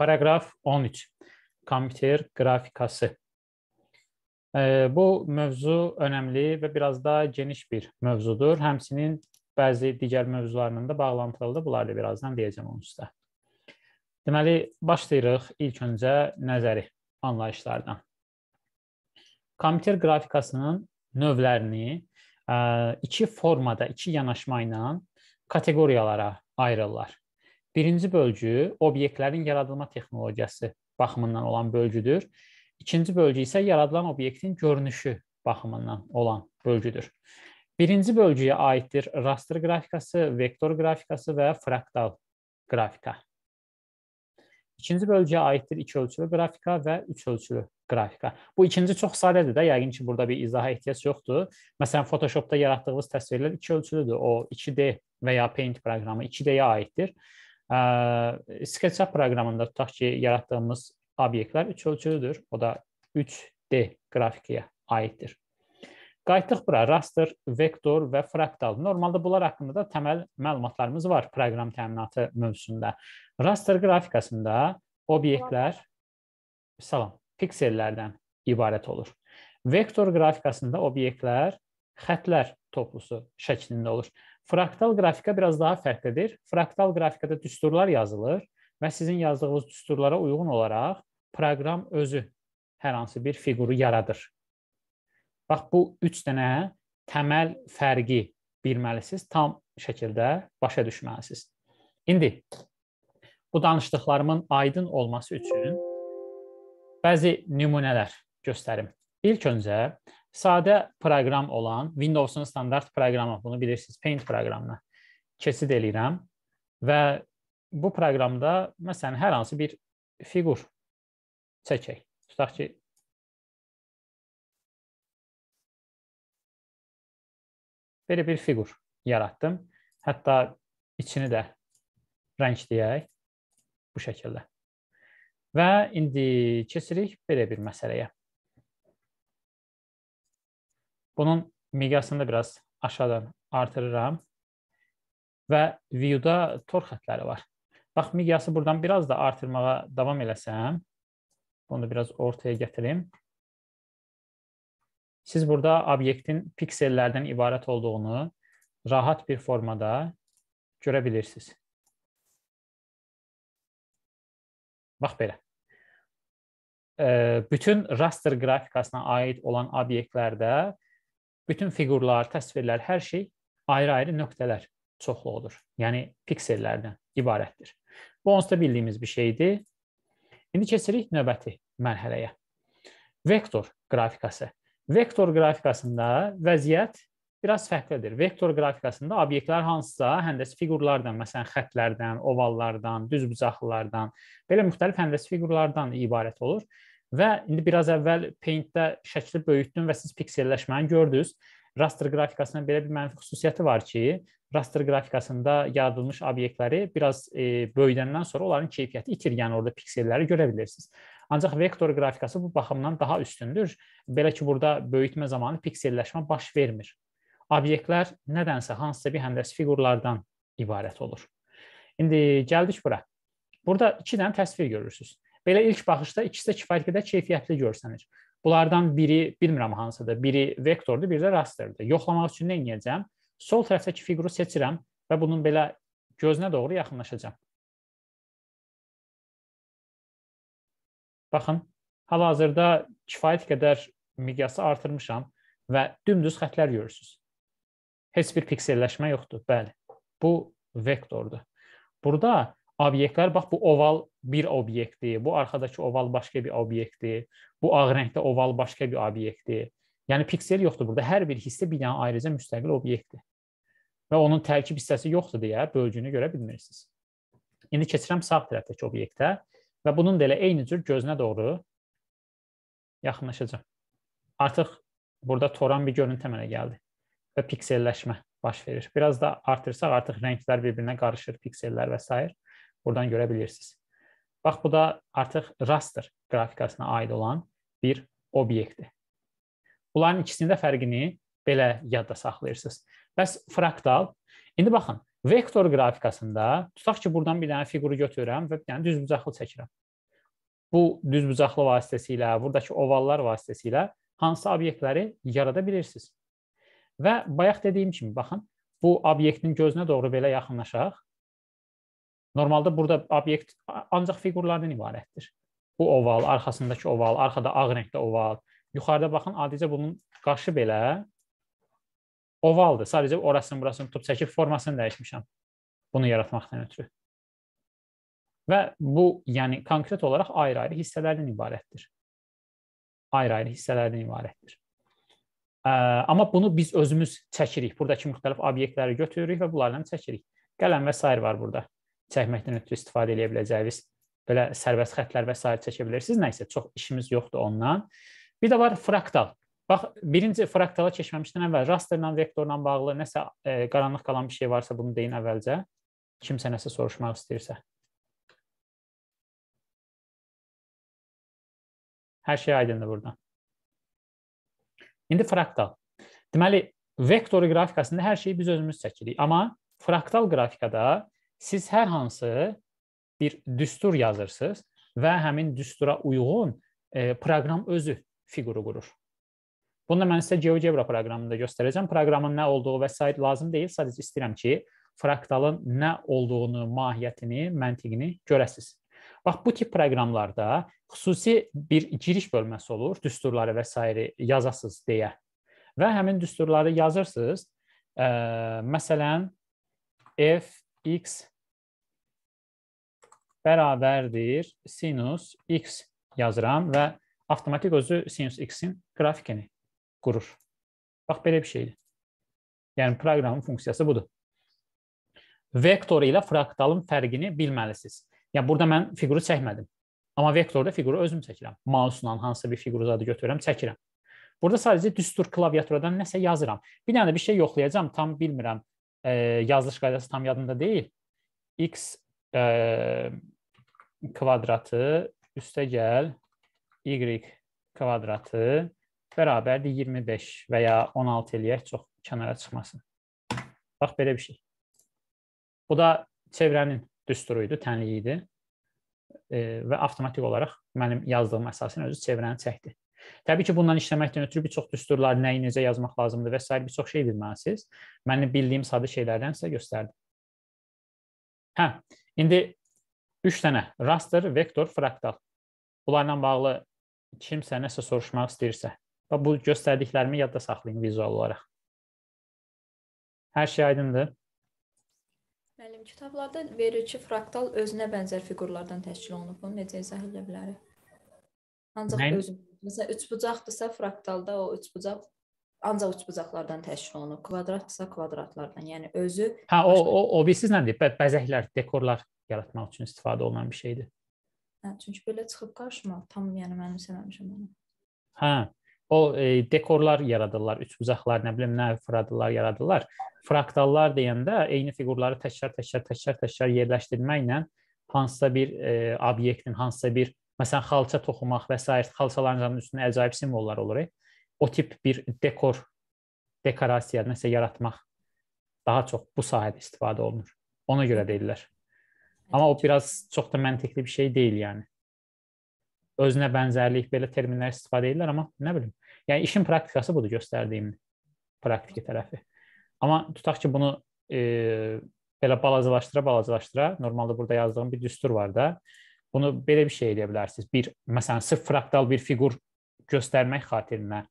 Paragraf 13. Kompüter qrafikası. Bu mövzu önəmli və biraz da geniş bir mövzudur. Həmsinin bəzi digər məvzularla da bağlantılıdır. Bunları birazdan deyəcəm onun üstə. Deməli, başlayırıq ilk öncə nəzəri anlayışlardan. Kompüter qrafikasının növlərini e, iki formada, iki yanaşma ilə kateqoriyalara ayrılırlar. Birinci bölgü obyektlərin yaradılma texnologiyası baxımından olan bölgüdür. İkinci bölgü isə yaradılan obyektin görünüşü baxımından olan bölgüdür. Birinci bölgüyə aiddir raster qrafikası, vektor qrafikası və fraktal qrafika. İkinci bölgüyə aiddir iki ölçülü qrafika və üç ölçülü qrafika. Bu ikinci çox sadədir də, yəqin ki, burada bir izaha ehtiyac yoxdur. Məsələn, Photoshopda yaratdığınız təsvirlər iki ölçülüdür. O 2D və ya Paint proqramı 2D-yə aiddir. SketchUp proqramında tutaq ki, yaratdığımız obyektlər üç ölçülüdür. O da 3D qrafikaya aiddir. Qayıtdıq bura raster, vektor və fraktal. Normalda bunlar haqqında da təməl məlumatlarımız var proqram təminatı mövzusunda. Raster qrafikasında obyektlər salam, piksellərdən ibarət olur. Vektor qrafikasında obyektlər xətlər toplusu şəklində olur. Fraktal qrafika biraz daha fərqlidir. Fraktal qrafikada düsturlar yazılır və sizin yazdığınız düsturlara uyğun olaraq proqram özü hər hansı bir fiquru yaradır. Bax bu 3 dənə təməl fərqi bilməlisiniz, tam şəkildə başa düşməlisiniz. İndi bu danışdıqlarımın aydın olması üçün bəzi nümunələr göstərim. İlk öncə sadə proqram olan Windows-un standart proqramı, bunu bilirsiniz, Paint proqramına keçid eləyirəm və bu proqramda məsələn hər hansı bir fiqur çəkək. Tutaq ki belə bir fiqur yaratdım. Hətta içini də rəngləyək bu şəkildə. Və indi keçirik belə bir məsələyə. Bunun miqyasını da biraz aşağıdan artırıram. Və view-da tor xətləri var. Bax, miqyası buradan biraz da artırmağa davam eləsəm, bunu biraz ortaya gətirim. Siz burada obyektin piksellərdən ibarət olduğunu rahat bir formada görə bilirsiniz. Bax belə. Bütün raster qrafikasına aid olan obyektlərdə bütün fiqurlar, təsvirlər, hər şey ayrı-ayrı nöqtələr çoxluğudur. Yəni piksellərdən ibarətdir. Bu onsuz da bildiyimiz bir şeydir. İndi keçirik növbəti mərhələyə. Vektor qrafikası. Vektor qrafikasında vəziyyət biraz fərqlidir. Vektor qrafikasında obyektlər hansısa həndəsi fiqurlardan, məsələn, xətlərdən, ovallardan, düzbucaqlılardan, belə müxtəlif həndəsi fiqurlardan ibarət olur. Və indi biraz əvvəl Paint-də şəkli böyütdüm və siz pikselləşməni gördünüz. Raster qrafikasının belə bir mənfi xüsusiyyəti var ki, raster qrafikasında yaradılmış obyektləri biraz e, böyüdəndən sonra onların keyfiyyəti itir, yəni orada pikselləri görə bilirsiniz. Ancaq vektor qrafikası bu baxımdan daha üstündür. Belə ki, burada böyütmə zamanı pikselləşmə baş vermir. Obyektlər nədənsə hansısa bir həmrəs fiqurlardan ibarət olur. İndi gəldik bura. Burada iki dənə təsvir görürsüz. Belə ilk baxışda ikisi də kifayət qədər keyfiyyətli görsənir. Bunlardan biri, bilmirəm hansıdır, biri vektordur, biri də rasterdir. Yoxlamaq üçün nə edəcəm? Sol tərəfdəki fiquru seçirəm və bunun belə gözünə doğru yaxınlaşacağam. Baxın, hal-hazırda kifayət qədər miqyası artırmışam və dümdüz xətlər görürsüz. Heç bir pikselləşmə yoxdur. Bəli, bu vektordur. Burada obyektlər, bax bu oval bir obyektdir, bu arxadakı oval başqa bir obyektdir, bu ağ rəngdə oval başqa bir obyektdir. Yəni piksel yoxdur burada. Hər bir hissə bir dənə ayrıca müstəqil obyektdir. Və onun tərkib hissəsi yoxdur deyə bölgünü görə bilmirsiniz. İndi keçirəm sağ tərəfdəki obyektə və bunun da elə eyni cür gözünə doğru yaxınlaşacaq. Artıq burada toran bir görüntü əmələ gəldi və pikselləşmə baş verir. Biraz da artırsaq artıq rənglər bir-birinə qarışır, piksellər və s buradan görə bilirsiniz. Bax bu da artıq raster qrafikasına aid olan bir obyektdir. Bunların ikisinin də fərqini belə yadda saxlayırsınız. Bəs fraktal indi baxın, vektor qrafikasında tutaq ki, buradan bir dənə fiquru götürürəm və bir dənə yəni düzbucaqlı çəkirəm. Bu düzbucaqlı vasitəsilə, burdakı ovallar vasitəsilə hansı obyektləri yarada bilirsiniz? Və bayaq dediyim kimi baxın, bu obyektin gözünə doğru belə yaxınlaşaq Normalda burada obyekt ancaq fiqurlardan ibarətdir. Bu oval, arxasındakı oval, arxada ağ rəngdə oval. Yuxarıda baxın, adicə bunun qaşı belə ovaldır. Sadəcə orasını, burasını tutub çəkib formasını dəyişmişəm. Bunu yaratmaqdan ötürü. Və bu, yəni konkret olaraq ayrı-ayrı hissələrdən ibarətdir. Ayrı-ayrı hissələrdən ibarətdir. Ə, amma bunu biz özümüz çəkirik. Buradakı müxtəlif obyektləri götürürük və bunlardan çəkirik. Qələm və sair var burada çəkməkdən ötürü istifadə edə biləcəyiniz belə sərbəst xətlər və sair çəkə bilirsiniz. Nə isə çox işimiz yoxdur ondan. Bir də var fraktal. Bax, birinci fraktala keçməmişdən əvvəl rasterlə vektorla bağlı nəsə e, qaranlıq qalan bir şey varsa bunu deyin əvvəlcə. Kimsə nəsə soruşmaq istəyirsə. Hər şey aydındır burada. İndi fraktal. Deməli, vektor qrafikasında hər şeyi biz özümüz çəkirik, amma fraktal qrafikada siz hər hansı bir düstur yazırsınız və həmin düstura uyğun e, proqram özü fiquru qurur. Bunu da mən sizə GeoGebra proqramında göstərəcəm. Proqramın nə olduğu və s. lazım deyil, sadəcə istəyirəm ki, fraktalın nə olduğunu, mahiyyətini, məntiqini görəsiz. Bax bu tip proqramlarda xüsusi bir giriş bölməsi olur, düsturları və s. yazasınız deyə. Və həmin düsturları yazırsınız. Ə, e, məsələn, F x bərabərdir sinus x yazıram və avtomatik özü sinus x-in qrafikini qurur. Bax, belə bir şeydir. Yəni, proqramın funksiyası budur. Vektor ilə fraktalın fərqini bilməlisiniz. Yəni, burada mən figuru çəkmədim. Amma vektorda figuru özüm çəkirəm. Mousundan hansısa bir figuru zadı götürürəm, çəkirəm. Burada sadəcə düstur klaviaturadan nəsə yazıram. Bir dənə də bir şey yoxlayacam, tam bilmirəm e, yazılış qaydası tam yadımda deyil. X e, kvadratı üstə gəl Y kvadratı bərabərdir 25 və ya 16 eləyək çox kənara çıxmasın. Bax, belə bir şey. Bu da çevrənin düsturu idi, tənliyi idi e, və avtomatik olaraq mənim yazdığım əsasın özü çevrəni çəkdi. Təbii ki, bundan işləməkdən ötürü bir çox düsturlar, nəyi necə yazmaq lazımdır və s. bir çox şey bilməlisiniz. Mən bildiyim sadə şeylərdən sizə göstərdim. Hə, indi 3 dənə raster, vektor, fraktal. Bunlarla bağlı kimsə nəsə soruşmaq istəyirsə, və bu göstərdiklərimi yadda saxlayın vizual olaraq. Hər şey aydındır? Müəllim, kitablarda verir ki, fraktal özünə bənzər fiqurlardan təşkil olunub. Bunu necə izah edə bilərik? Ancaq Nəyin? özünə Məsələn, üçbucaqdırsa fraktalda o üçbucaq ancaq üçbucaqlardan təşkil olunur. Kvadratdırsa kvadratlardan. Yəni özü Hə, o o o bilirsinizdir, bə bəzəklər, dekorlar yaratmaq üçün istifadə olunan bir şeydir. Hə, çünki belə çıxıb qarşıma tam yəni mənimsəməmişəm onu. Hə. O e, dekorlar yaradırlar, üçbucaqlar, nə bilim, nə fradlar yaradırlar. Fraktallar deyəndə eyni fiqurları təkrar-təkrar, təkrar-təkrar yerləşdirməklə hansısa bir e, obyektin, hansısa bir Məsələn, xalça toxumaq və s. xalçaların üstünə əcaib simvollar olur. E? O tip bir dekor, dekorasiya nəsə yaratmaq daha çox bu sahədə istifadə olunur. Ona görə deyirlər. Amma o biraz çox da məntiqli bir şey deyil yəni. Özünə bənzərlik belə terminlər istifadə edirlər, amma nə bilim. Yəni işin praktikası budur göstərdiyim praktiki tərəfi. Amma tutaq ki, bunu e, belə balacalaşdıra balacalaşdıra normalda burada yazdığım bir düstur var da Bunu belə bir şey edə bilərsiniz. Bir məsələn sırf fraktal bir fiqur göstərmək xatirinə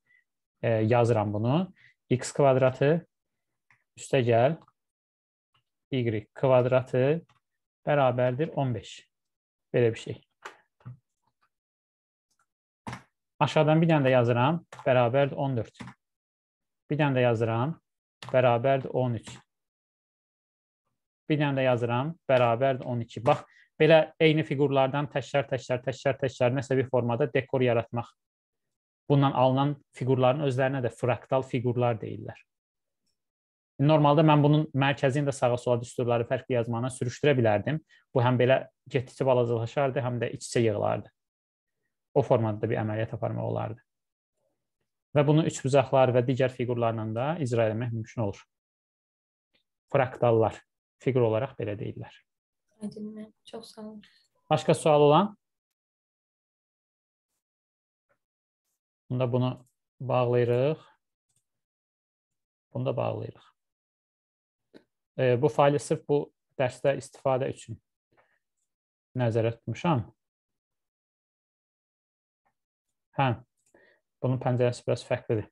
e, yazıram bunu. x kvadratı üstə gəl y kvadratı bərabərdir 15. Belə bir şey. Aşağıdan bir dənə də yazıram, bərabərdir 14. Bir dənə də yazıram, bərabərdir 13. Bir dənə də yazıram, bərabərdir 12. Bax, belə eyni fiqurlardan təşər, təşər, təşər, təşər nəsə bir formada dekor yaratmaq. Bundan alınan fiqurların özlərinə də fraktal fiqurlar deyirlər. Normalda mən bunun mərkəzini də sağa-sola düsturları fərqli yazmana sürüşdürə bilərdim. Bu həm belə getdikcə balacalaşardı, həm də iç-içə yığılardı. O formada da bir əməliyyat aparmaq olardı. Və bunu üç bucaqlar və digər fiqurlarla da icra etmək mümkün olur. Fraktallar fiqur olaraq belə deyirlər. Edilmə. Çox sağ olun. Başqa sual olan? Bunda bunu bağlayırıq. Bunu da bağlayırıq. E, bu fayli sırf bu dərsdə istifadə üçün nəzərə tutmuşam. Hə, bunun pəncərəsi biraz fərqlidir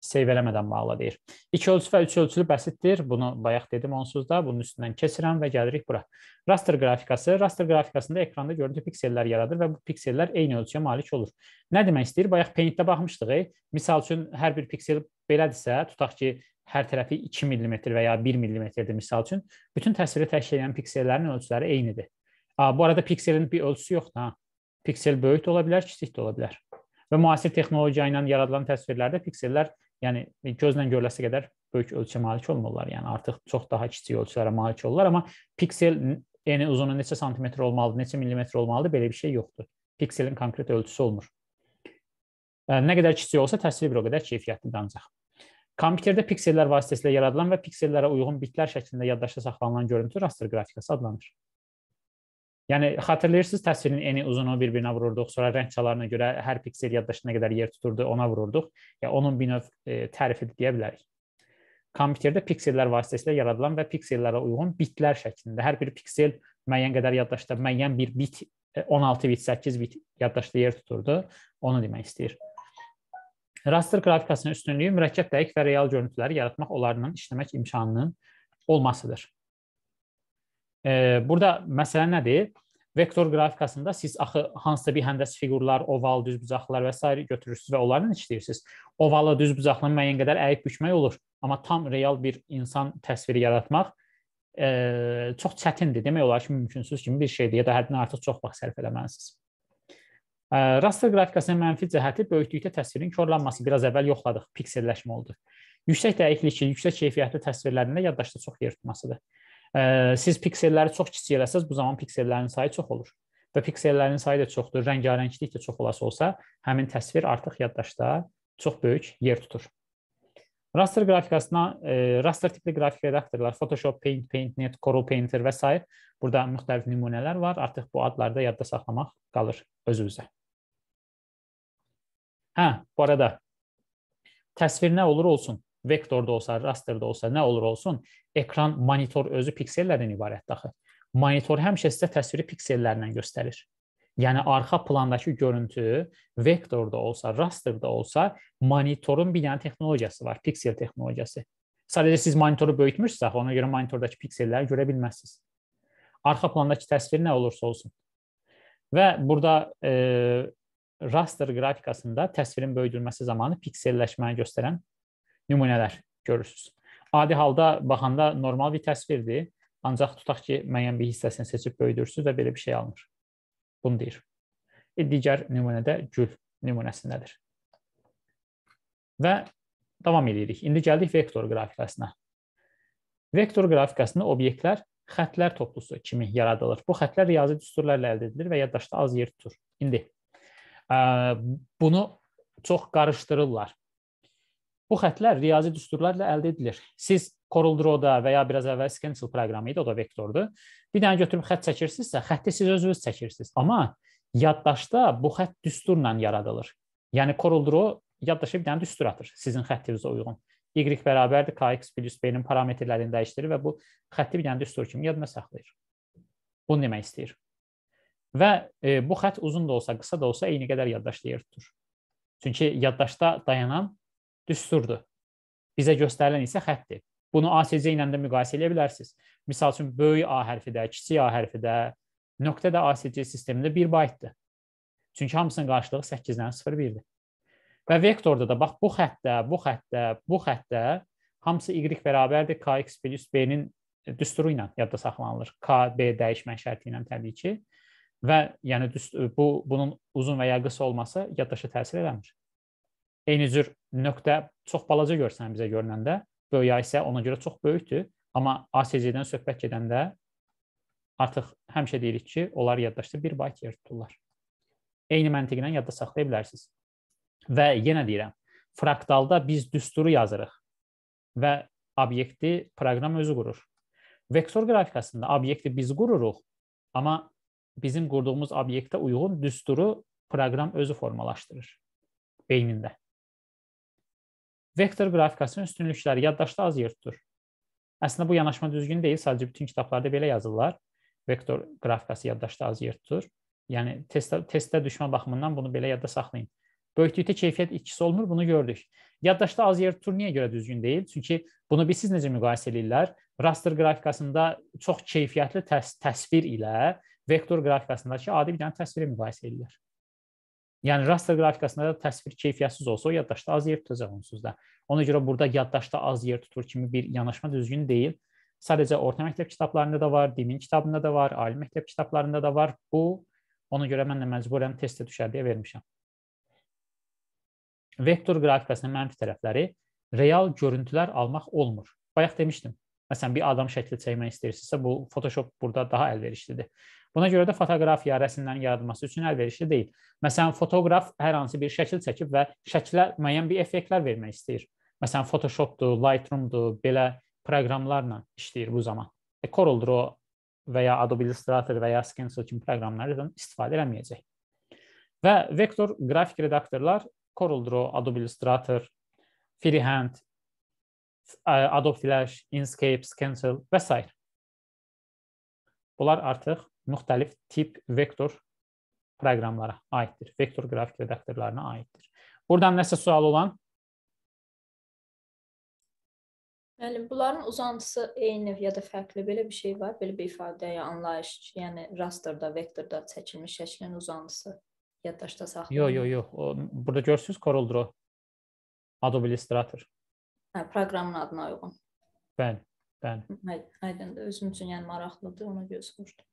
save eləmədən bağlı deyir. 2 ölçülü və 3 ölçülü basitdir. Bunu bayaq dedim onsuz da. Bunun üstündən keçirəm və gəlirik bura. Raster grafikası. Raster grafikasında ekranda görüntü piksellər yaradır və bu piksellər eyni ölçüyə malik olur. Nə demək istəyir? Bayaq Paint-də baxmışdıq. E? Məsəl üçün hər bir piksel belədirsə, tutaq ki, hər tərəfi 2 mm və ya 1 mm-dir məsəl üçün, bütün təsviri təşkil edən piksellərin ölçüləri eynidir. A, bu arada pikselin bir ölçüsü yoxdur ha. Piksel böyük də ola bilər, kiçik də ola bilər. Və müasir texnologiya ilə yaradılan təsvirlərdə piksellər yəni gözlə görüləsi qədər böyük ölçüyə malik olmurlar. Yəni artıq çox daha kiçik ölçülərə malik olurlar, amma piksel eni yəni uzunu neçə santimetr olmalıdır, neçə millimetr olmalıdır, belə bir şey yoxdur. Pikselin konkret ölçüsü olmur. Nə qədər kiçik olsa, təsvir bir o qədər keyfiyyətlidir ancaq. Kompüterdə piksellər vasitəsilə yaradılan və piksellərə uyğun bitlər şəklində yaddaşda saxlanılan görüntü raster qrafikası adlanır. Yəni xatırlayırsınız təsvirin eni uzunu bir-birinə vururduq, sonra rəng çalarına görə hər piksel yaddaşına qədər yer tuturdu, ona vururduq. Ya onun bir növ e, tərifidir deyə bilərik. Kompüterdə piksellər vasitəsilə yaradılan və piksellərə uyğun bitlər şəklində hər bir piksel müəyyən qədər yaddaşda müəyyən bir bit 16 e, bit, 8 bit yaddaşda yer tuturdu. Onu demək istəyir. Raster qrafikasının üstünlüyü mürəkkəb dəqiq və real görüntüləri yaratmaq, onlarla işləmək imkanının olmasıdır. Burada məsələ nədir? Vektor qrafikasında siz axı hansısa bir həndəs fiqurlar, oval, düz bucaqlar və s. götürürsüz və onlarla işləyirsiniz. Ovalı, düz bucaqlı müəyyən qədər əyib bükmək olur, amma tam real bir insan təsviri yaratmaq ə, e, çox çətindir. Demək olar ki, mümkünsüz kimi bir şeydir ya da həddən artıq çox vaxt sərf etməlisiniz. E, raster qrafikasının mənfi cəhəti böyüklükdə təsvirin korlanması. Biraz əvvəl yoxladıq, pikselləşmə oldu. Yüksək dəqiqlikli, yüksək keyfiyyətli təsvirlərində yaddaşda çox yer tutmasıdır. Siz pikselləri çox kiçik eləsəz, bu zaman piksellərin sayı çox olur və piksellərin sayı da çoxdur, rəngarənglik də çox olası olsa, həmin təsvir artıq yaddaşda çox böyük yer tutur. Raster qrafikasına, raster tipli qrafik redaktorlar, Photoshop, Paint, PaintNet, Corel Painter və s. burada müxtəlif nümunələr var. Artıq bu adlarda yadda saxlamaq qalır özünüzə. Hə, bu arada təsvir nə olur olsun vektorda olsa, rasterda olsa, nə olur olsun, ekran monitor özü piksellərdən ibarətdir axı. Monitor həmişə sizə təsviri piksellərlə göstərir. Yəni arxa plandakı görüntü vektorda olsa, rasterda olsa, monitorun bir dənə texnologiyası var, piksel texnologiyası. Sadəcə siz monitoru böyütmürsünüz axı, ona görə monitordakı pikselləri görə bilməzsiniz. Arxa plandakı təsvir nə olursa olsun. Və burada e, raster qrafikasında təsvirin böyüdülməsi zamanı pikselləşməni göstərən nümunələr görürsüz. Adi halda baxanda normal bir təsvirdir, ancaq tutaq ki, müəyyən bir hissəsini seçib böyüdürsüz və belə bir şey alınır. Bunu deyir. E, digər nümunədə gül nümunəsindədir. Və davam edirik. İndi gəldik vektor qrafikasına. Vektor qrafikasında obyektlər xətlər toplusu kimi yaradılır. Bu xətlər riyazi düsturlarla əldə edilir və yaddaşda az yer tutur. İndi e, bunu çox qarışdırırlar. Bu xətlər riyazi düsturlarla əldə edilir. Siz Corel-Draw-da və ya biraz əvvəl Stencil proqramı idi, o da vektordur. Bir dənə götürüb xətt çəkirsinizsə, xətti siz özünüz çəkirsiniz. Amma yaddaşda bu xətt düsturla yaradılır. Yəni Corel-Draw yaddaşa bir dənə düstur atır sizin xəttinizə uyğun. Y bərabərdir KX plus B-nin parametrlərini dəyişdirir və bu xətti bir dənə düstur kimi yadına saxlayır. Bunu demək istəyir. Və e, bu xətt uzun da olsa, qısa da olsa eyni qədər yaddaşda yer tutur. Çünki yaddaşda dayanan düsturdur. Bizə göstərilən isə xəttdir. Bunu ASC ilə də müqayisə edə bilərsiniz. Məsəl üçün böyük A hərfi də, kiçik A hərfi də, nöqtə də ASC sistemində 1 baytdır. Çünki hamısının qarşılığı 8-dən 0,1-dir. Və vektorda da bax bu xəttdə, bu xəttdə, bu xəttdə hamısı y bərabərdir kx b-nin düsturu ilə yadda saxlanılır. KB dəyişmən şərti ilə təbii ki. Və yəni düst, bu bunun uzun və ya qısa olması yaddaşa təsir eləmir. Eyni cür nöqtə çox balaca görsən bizə görünəndə, böyüyə isə ona görə çox böyükdür. Amma ASC-dən söhbət gedəndə artıq həmişə deyirik ki, onlar yaddaşda 1 bayt yer tuturlar. Eyni məntiqlə yadda saxlaya bilərsiniz. Və yenə deyirəm, fraktalda biz düsturu yazırıq və obyekti proqram özü qurur. Vektor qrafikasında obyekti biz qururuq, amma bizim qurduğumuz obyektə uyğun düsturu proqram özü formalaşdırır beynində. Vektor qrafikasının üstünlükləri yaddaşda az yer tutur. Əslində bu yanaşma düzgün deyil, sadəcə bütün kitablarda belə yazırlar. Vektor qrafikası yaddaşda az yer tutur. Yəni testdə testdə düşmə baxımından bunu belə yadda saxlayın. Böyüklükdə keyfiyyət ikisi olmur, bunu gördük. Yaddaşda az yer tutur niyə görə düzgün deyil? Çünki bunu biz siz necə müqayisə eləyirlər? Raster qrafikasında çox keyfiyyətli təs təsvir ilə vektor qrafikasındakı adi bir dənə təsviri müqayisə eləyirlər. Yəni raster qrafikasında da təsvir keyfiyyətsiz olsa, o yaddaşda az yer tutacaq onsuz da. Ona görə burada yaddaşda az yer tutur kimi bir yanaşma düzgün deyil. Sadəcə orta məktəb kitablarında da var, dinin kitabında da var, ali məktəb kitablarında da var. Bu ona görə mən də məcburən testə düşər deyə vermişəm. Vektor qrafikasının mənfi tərəfləri real görüntülər almaq olmur. Bayaq demişdim. Məsələn, bir adam şəkli çəkmək istəyirsinizsə, bu Photoshop burada daha əlverişlidir. Buna görə də fotoqrafiya rəsmlərin yaradılması üçün əlverişli deyil. Məsələn, fotoqraf hər hansı bir şəkil çəkib və şəkilə müəyyən bir effektlər vermək istəyir. Məsələn, Photoshopdur, Lightroom-dur, belə proqramlarla işləyir bu zaman. E, Corel-dur o və ya Adobe Illustrator və ya Scancel kimi proqramlardan istifadə eləməyəcək. Və vektor qrafik redaktorlar Corel Draw, Adobe Illustrator, Freehand, Adobe Flash, Inkscape, Scancel və s. Bunlar artıq müxtəlif tip vektor proqramlara aiddir. Vektor qrafik redaktorlarına aiddir. Buradan nəsə sual olan? Bəli, bunların uzantısı eyni ya da fərqli belə bir şey var, belə bir ifadəyə anlayış, yəni rasterda, vektorda çəkilmiş şəklin uzantısı yaddaşda saxlanır. Yox, yox, yox. Burada görürsüz Corel'dur o. Adobe Illustrator. Hə, proqramın adına uyğun. Bəli, bəli. Aydındır, özüm üçün yəni maraqlıdır, ona göz vurdum.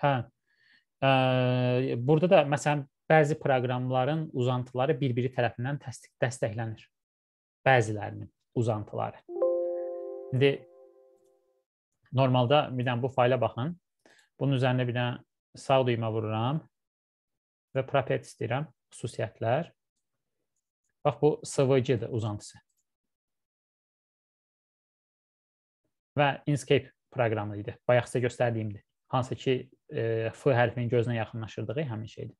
Hə. Ə, burada da məsələn bəzi proqramların uzantıları bir-biri tərəfindən təsdiq dəstəklənir. Bəzilərinin uzantıları. İndi normalda bir dənə bu fayla baxın. Bunun üzərinə bir dənə sağ düymə vururam və property istəyirəm, xüsusiyyətlər. Bax bu SVG-dir uzantısı. Və Inkscape proqramı idi. Bayaq sizə göstərdiyimdir hansı ki e, F hərfinin gözünə yaxınlaşdırdığı həmin şeydir.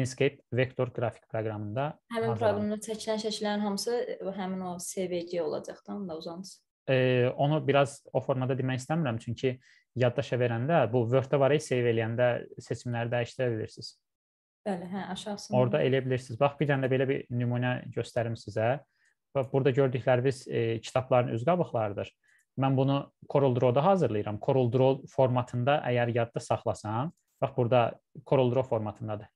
Inkscape vektor qrafik proqramında həmin proqramda çəkilən şəkillərin hamısı e, həmin o SVG olacaq da, onda uzantısı. E, onu biraz o formada demək istəmirəm çünki yaddaşa verəndə bu Word-da var, save eləyəndə seçimləri dəyişdirə bilirsiniz. Bəli, hə, aşağısında. Orda eləyə bilirsiniz. Bax, bir dənə də belə bir nümunə göstərim sizə. Bax, burada gördüklərimiz e, kitabların üz qabıqlarıdır mən bunu Corel Draw-da hazırlayıram. Corel Draw formatında əgər yadda saxlasam, bax burada Corel Draw formatındadır.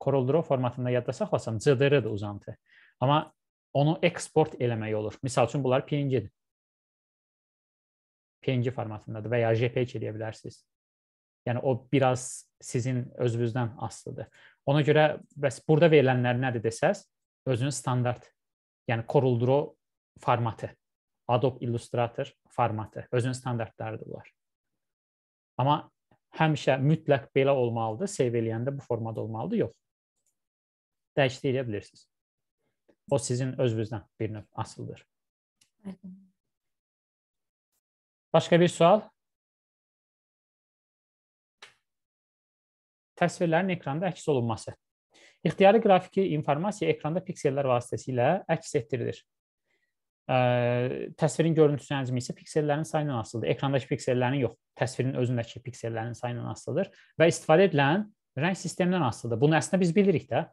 Corel Draw formatında yadda saxlasam CDR-dir uzantı. Amma onu eksport eləmək olur. Məsəl üçün bunlar PNG-dir. PNG formatındadır və ya JPEG eləyə bilərsiniz. Yəni o biraz sizin özünüzdən asılıdır. Ona görə bəs burada verilənlər nədir desəz, özünün standart, yəni Corel Draw formatı Adobe Illustrator formatı, özünün standartlarıdır bunlar. Amma həmişə mütləq belə olmalıdır, save eləyəndə bu format olmalıdır, yox. Dəyişdirə bilirsiniz. O sizin özünüzdən bir növ asıldır. Başqa bir sual? Təsvirlərin ekranda əks olunması. İxtiyari qrafiki informasiya ekranda piksellər vasitəsilə əks etdirilir təsvirin görüntüsü həcmi isə piksellərin sayı ilə asılıdır. Ekrandakı piksellərin yox, təsvirin özündəki piksellərin sayı ilə asılıdır və istifadə edilən rəng sistemindən asılıdır. Bunu əslində biz bilirik də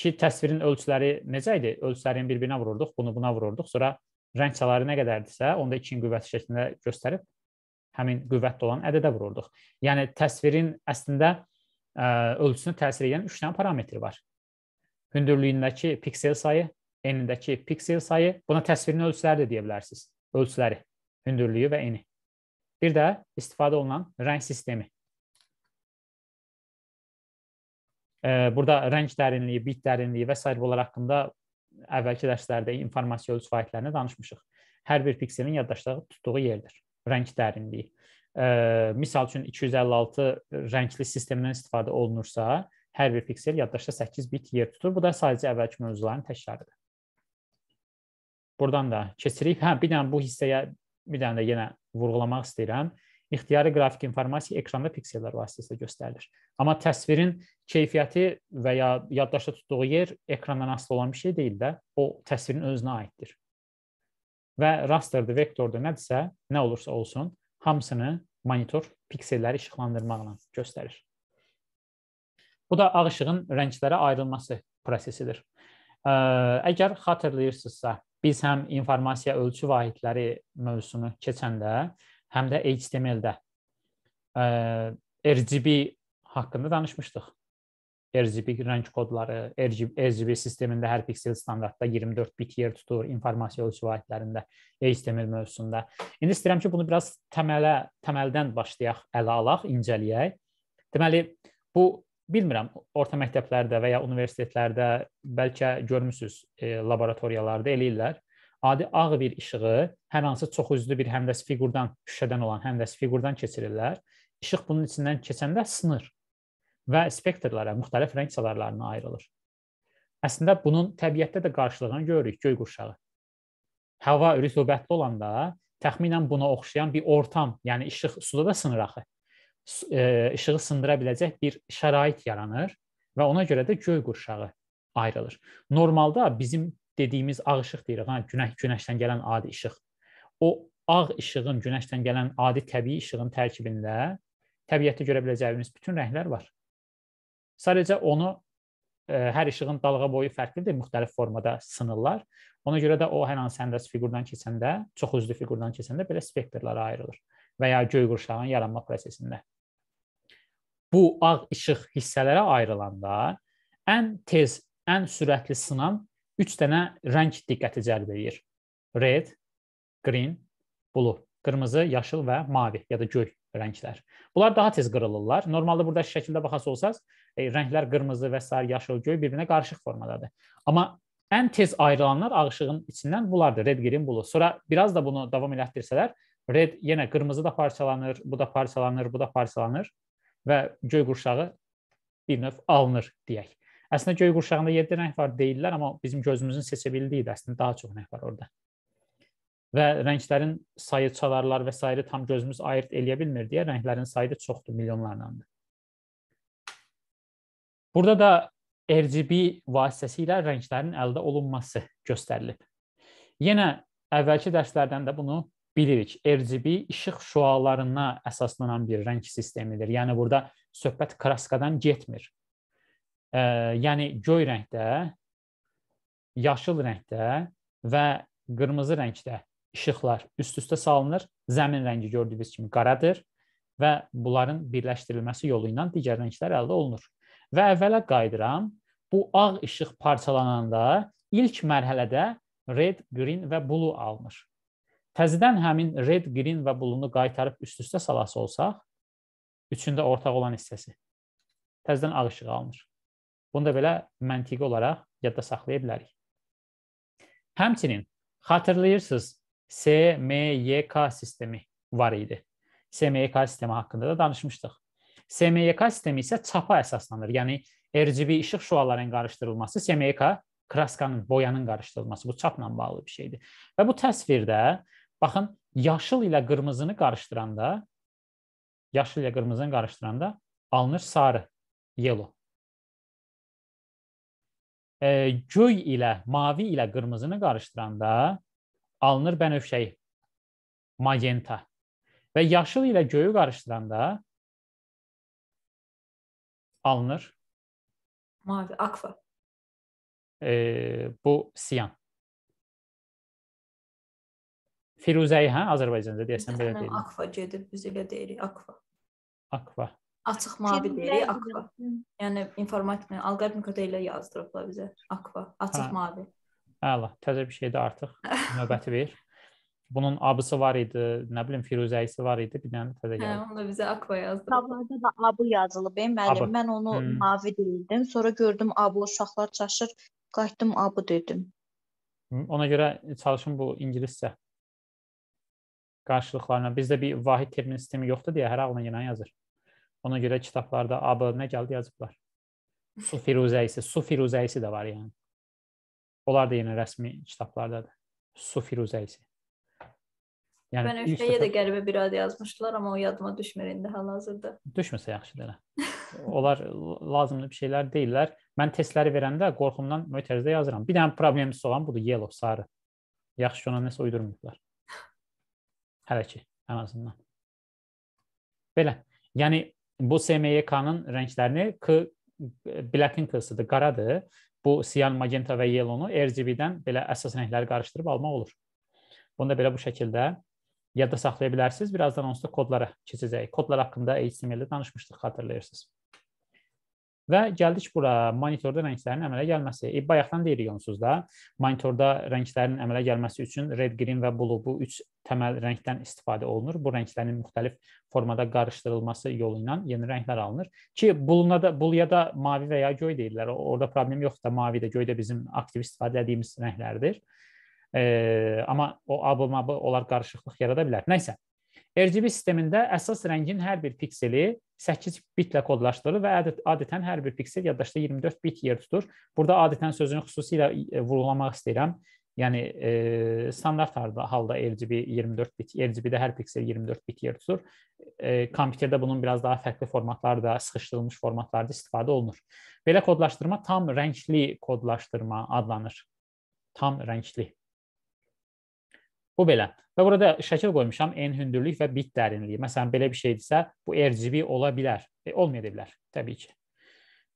ki, təsvirin ölçüləri necə idi? Ölçülərin bir-birinə vururduq, bunu buna vururduq. Sonra rəng çaları nə qədərdirsə, onda 2-nin qüvvəti şəklində göstərib həmin qüvvətdə olan ədədə vururduq. Yəni təsvirin əslində ölçüsünə təsir edən 3 dənə parametri var. Hündürlüyündəki piksel sayı, enindəki piksel sayı, buna təsvirin ölçüləri də deyə bilərsiniz. Ölçüləri, hündürlüyü və eni. Bir də istifadə olunan rəng sistemi. Burada rəng dərinliyi, bit dərinliyi və s. bunlar haqqında əvvəlki dərslərdə informasiya ölçü fəaliyyətlərini danışmışıq. Hər bir pikselin yaddaşlığı tutduğu yerdir, rəng dərinliyi. Misal üçün 256 rəngli sistemdən istifadə olunursa, hər bir piksel yaddaşda 8 bit yer tutur. Bu da sadəcə əvvəlki mövzuların təkrarıdır. Buradan da keçirik. Hə, bir dənə bu hissəyə bir dənə də yenə vurğulamaq istəyirəm. İxtiyari qrafik informasiya ekranda piksellər vasitəsilə göstərilir. Amma təsvirin keyfiyyəti və ya yaddaşda tutduğu yer ekrandan asılı olan bir şey deyil də, o təsvirin özünə aiddir. Və rasterdir, vektordur, nədirsə, nə olursa olsun, hamısını monitor pikselləri işıqlandırmaqla göstərir. Bu da ağ işığın rənglərə ayrılması prosesidir. Ə, əgər xatırlayırsınızsa, biz həm informasiya ölçü vahidləri mövzusunu keçəndə, həm də HTML-də e, RGB haqqında danışmışdıq. RGB rəng kodları, RGB, RGB sistemində hər piksel standartda 24 bit yer tutur informasiya ölçü vahidlərində HTML mövzusunda. İndi istəyirəm ki, bunu biraz təmələ, təməldən başlayaq, ələ alaq, incələyək. Deməli, bu bilmirəm, orta məktəblərdə və ya universitetlərdə bəlkə görmüsüz e, laboratoriyalarda eləyirlər. Adi ağ bir işığı hər hansı çoxüzlü bir həmrəs fiqurdan, şüşədən olan həmrəs fiqurdan keçirirlər. İşıq bunun içindən keçəndə sınır və spektrlara, müxtəlif rəng çalarlarına ayrılır. Əslində bunun təbiətdə də qarşılığını görürük göy qurşağı. Hava rütubətli olanda təxminən buna oxşayan bir ortam, yəni işıq suda da sınır axı. E, işığı sındıra biləcək bir şərait yaranır və ona görə də göy qurşağı ayrılır. Normalda bizim dediyimiz ağ işıq deyirik, ha, günəş günəşdən gələn adi işıq. O ağ işığın günəşdən gələn adi təbii işığın tərkibində təbiətdə görə biləcəyimiz bütün rənglər var. Sadəcə onu ə, e, hər işığın dalğa boyu fərqlidir, müxtəlif formada sınırlar. Ona görə də o hər hansı həndas fiqurdan keçəndə, çox üzlü fiqurdan keçəndə belə spektrlara ayrılır və ya göy qurşağının yaranma prosesində bu ağ işıq hissələrə ayrılanda ən tez, ən sürətli sınan 3 dənə rəng diqqəti cəlb eləyir. Red, green, blue. Qırmızı, yaşıl və mavi ya da göy rənglər. Bunlar daha tez qırılırlar. Normalda burada şəkildə baxası olsanız, e, rənglər qırmızı və sarı, yaşıl, göy bir-birinə qarışıq formadadır. Amma ən tez ayrılanlar ağ işığın içindən bunlardır. Red, green, blue. Sonra biraz da bunu davam elətdirsələr, red yenə qırmızı da parçalanır, bu da parçalanır, bu da parçalanır və göy qurşağı bir növ alınır deyək. Əslində göy qurşağında 7 rəng var deyirlər, amma bizim gözümüzün seçə bildiyi də əslində daha çox rəng var orada. Və rənglərin sayı, çalarlar və s. tam gözümüz ayırd eləyə bilmir deyə rənglərin sayı da çoxdur, milyonlarlandır. Burada da RGB vasitəsilə rənglərin əldə olunması göstərilib. Yenə əvvəlki dərslərdən də bunu bilirik RGB işıq şüalarına əsaslanan bir rəng sistemidir. Yəni burada söhbət kraskadan getmir. E, yəni göy rəngdə, yaşıl rəngdə və qırmızı rəngdə işıqlar üst-üstə salınır. Zəmin rəngi gördüyünüz kimi qaradır və bunların birləşdirilməsi yolu ilə digər rənglər əldə olunur. Və əvvələ qayıdıram. Bu ağ işıq parçalananda ilk mərhələdə red, green və blue alınır. Təzədən həmin red, green və blue-nu qaytarıb üst-üstə salası olsaq, üçündə ortaq olan hissəsi təzədən ağ işığı alınır. Bunu da belə məntiqi olaraq yadda saxlaya bilərik. Həmçinin xatırlayırsınız SMYK sistemi var idi. SMYK sistemi haqqında da danışmışdıq. SMYK sistemi isə çapa əsaslanır. Yəni RGB işıq şüalarının qarışdırılması SMYK kraskanın, boyanın qarışdırılması bu çapla bağlı bir şeydir. Və bu təsvirdə Baxın, yaşıl ilə qırmızını qarışdıranda, yaşıl ilə qırmızını qarışdıranda alınır sarı, yellow. E, göy ilə, mavi ilə qırmızını qarışdıranda alınır bənövşəyi, magenta. Və yaşıl ilə göyü qarışdıranda alınır mavi, akva. E, bu siyan. Firuzəyi, hə, Azərbaycanda deyəsən belə deyilir. Akva gedib biz elə deyirik, akva. Akva. Açıq mavi deyirik, akva. Yəni informatika, alqoritmikada elə yazdırıblar bizə, akva, açıq hə. mavi. Əla, təzə bir şeydir artıq. Növbəti bir. Bunun abısı var idi, nə bilim Firuzəyisi var idi, bir dənə təzə hə, gəldi. Hə, onu da bizə akva yazdı. Tablarda da abı yazılıb, müəllim. E, mən onu hmm. mavi deyildim. Sonra gördüm abı uşaqlar çaşır. Qayıtdım abı dedim. Ona görə çalışın bu ingiliscə qarşılıqlarına. Bizdə bir vahid termin sistemi yoxdur deyə hər ağlına gələn yazır. Ona görə kitablarda AB nə gəldi yazıblar. Su firuzəsi, su firuzəsi də var yəni. Onlar da yenə rəsmi kitablardadır. Su firuzəsi. Yəni Bənövşəyə də qəribə bir ad yazmışdılar, amma o yadıma düşmür indi hal-hazırda. Düşməsə yaxşıdır. Onlar lazımlı bir şeylər deyirlər. Mən testləri verəndə qorxumdan mötərizə yazıram. Bir dənə problemimiz olan budur, yellow, sarı. Yaxşı ki, ona nəsə uydurmayıblar. Hələ ki, ən azından. Belə. Yəni bu SMYK-nın rənglərini K biləkin qısıdır, qaradır. Bu siyan, magenta və yelonu RGB-dən belə əsas rəngləri qarışdırıb almaq olur. Bunu da belə bu şəkildə yadda saxlaya bilərsiniz. Birazdan onsuz da kodlara keçəcəyik. Kodlar haqqında HTML-də danışmışdıq, xatırlayırsınız. Və gəldik bura, monitorda rənglərin əmələ gəlməsi. E, bayaqdan deyirik onsuz da, monitorda rənglərin əmələ gəlməsi üçün red, green və blue bu üç təməl rəngdən istifadə olunur. Bu rənglərin müxtəlif formada qarışdırılması yolu ilə yeni rənglər alınır. Ki, buluna da, buluya da mavi və ya göy deyirlər. Orada problem yoxdur da, mavi də, göy də bizim aktiv istifadə etdiyimiz rənglərdir. E, amma o abı-mabı onlar qarışıqlıq yarada bilər. Nəysə, RGB sistemində əsas rəngin hər bir pikseli 8 bitlə kodlaşdırılır və adət, adətən hər bir piksel yaddaşda 24 bit yer tutur. Burada adətən sözünü xüsusilə e, vurğulamaq istəyirəm. Yəni e, standart halda RGB 24 bit, RGB-də hər piksel 24 bit yer tutur. E, kompüterdə bunun biraz daha fərqli formatlarda, sıxışdırılmış formatlarda istifadə olunur. Belə kodlaşdırma tam rəngli kodlaşdırma adlanır. Tam rəngli Bu belə. Və burada şəkil qoymuşam N hündürlük və bit dərinliyi. Məsələn, belə bir şeydirsə, bu RGB ola bilər. E, olmaya da bilər, təbii ki.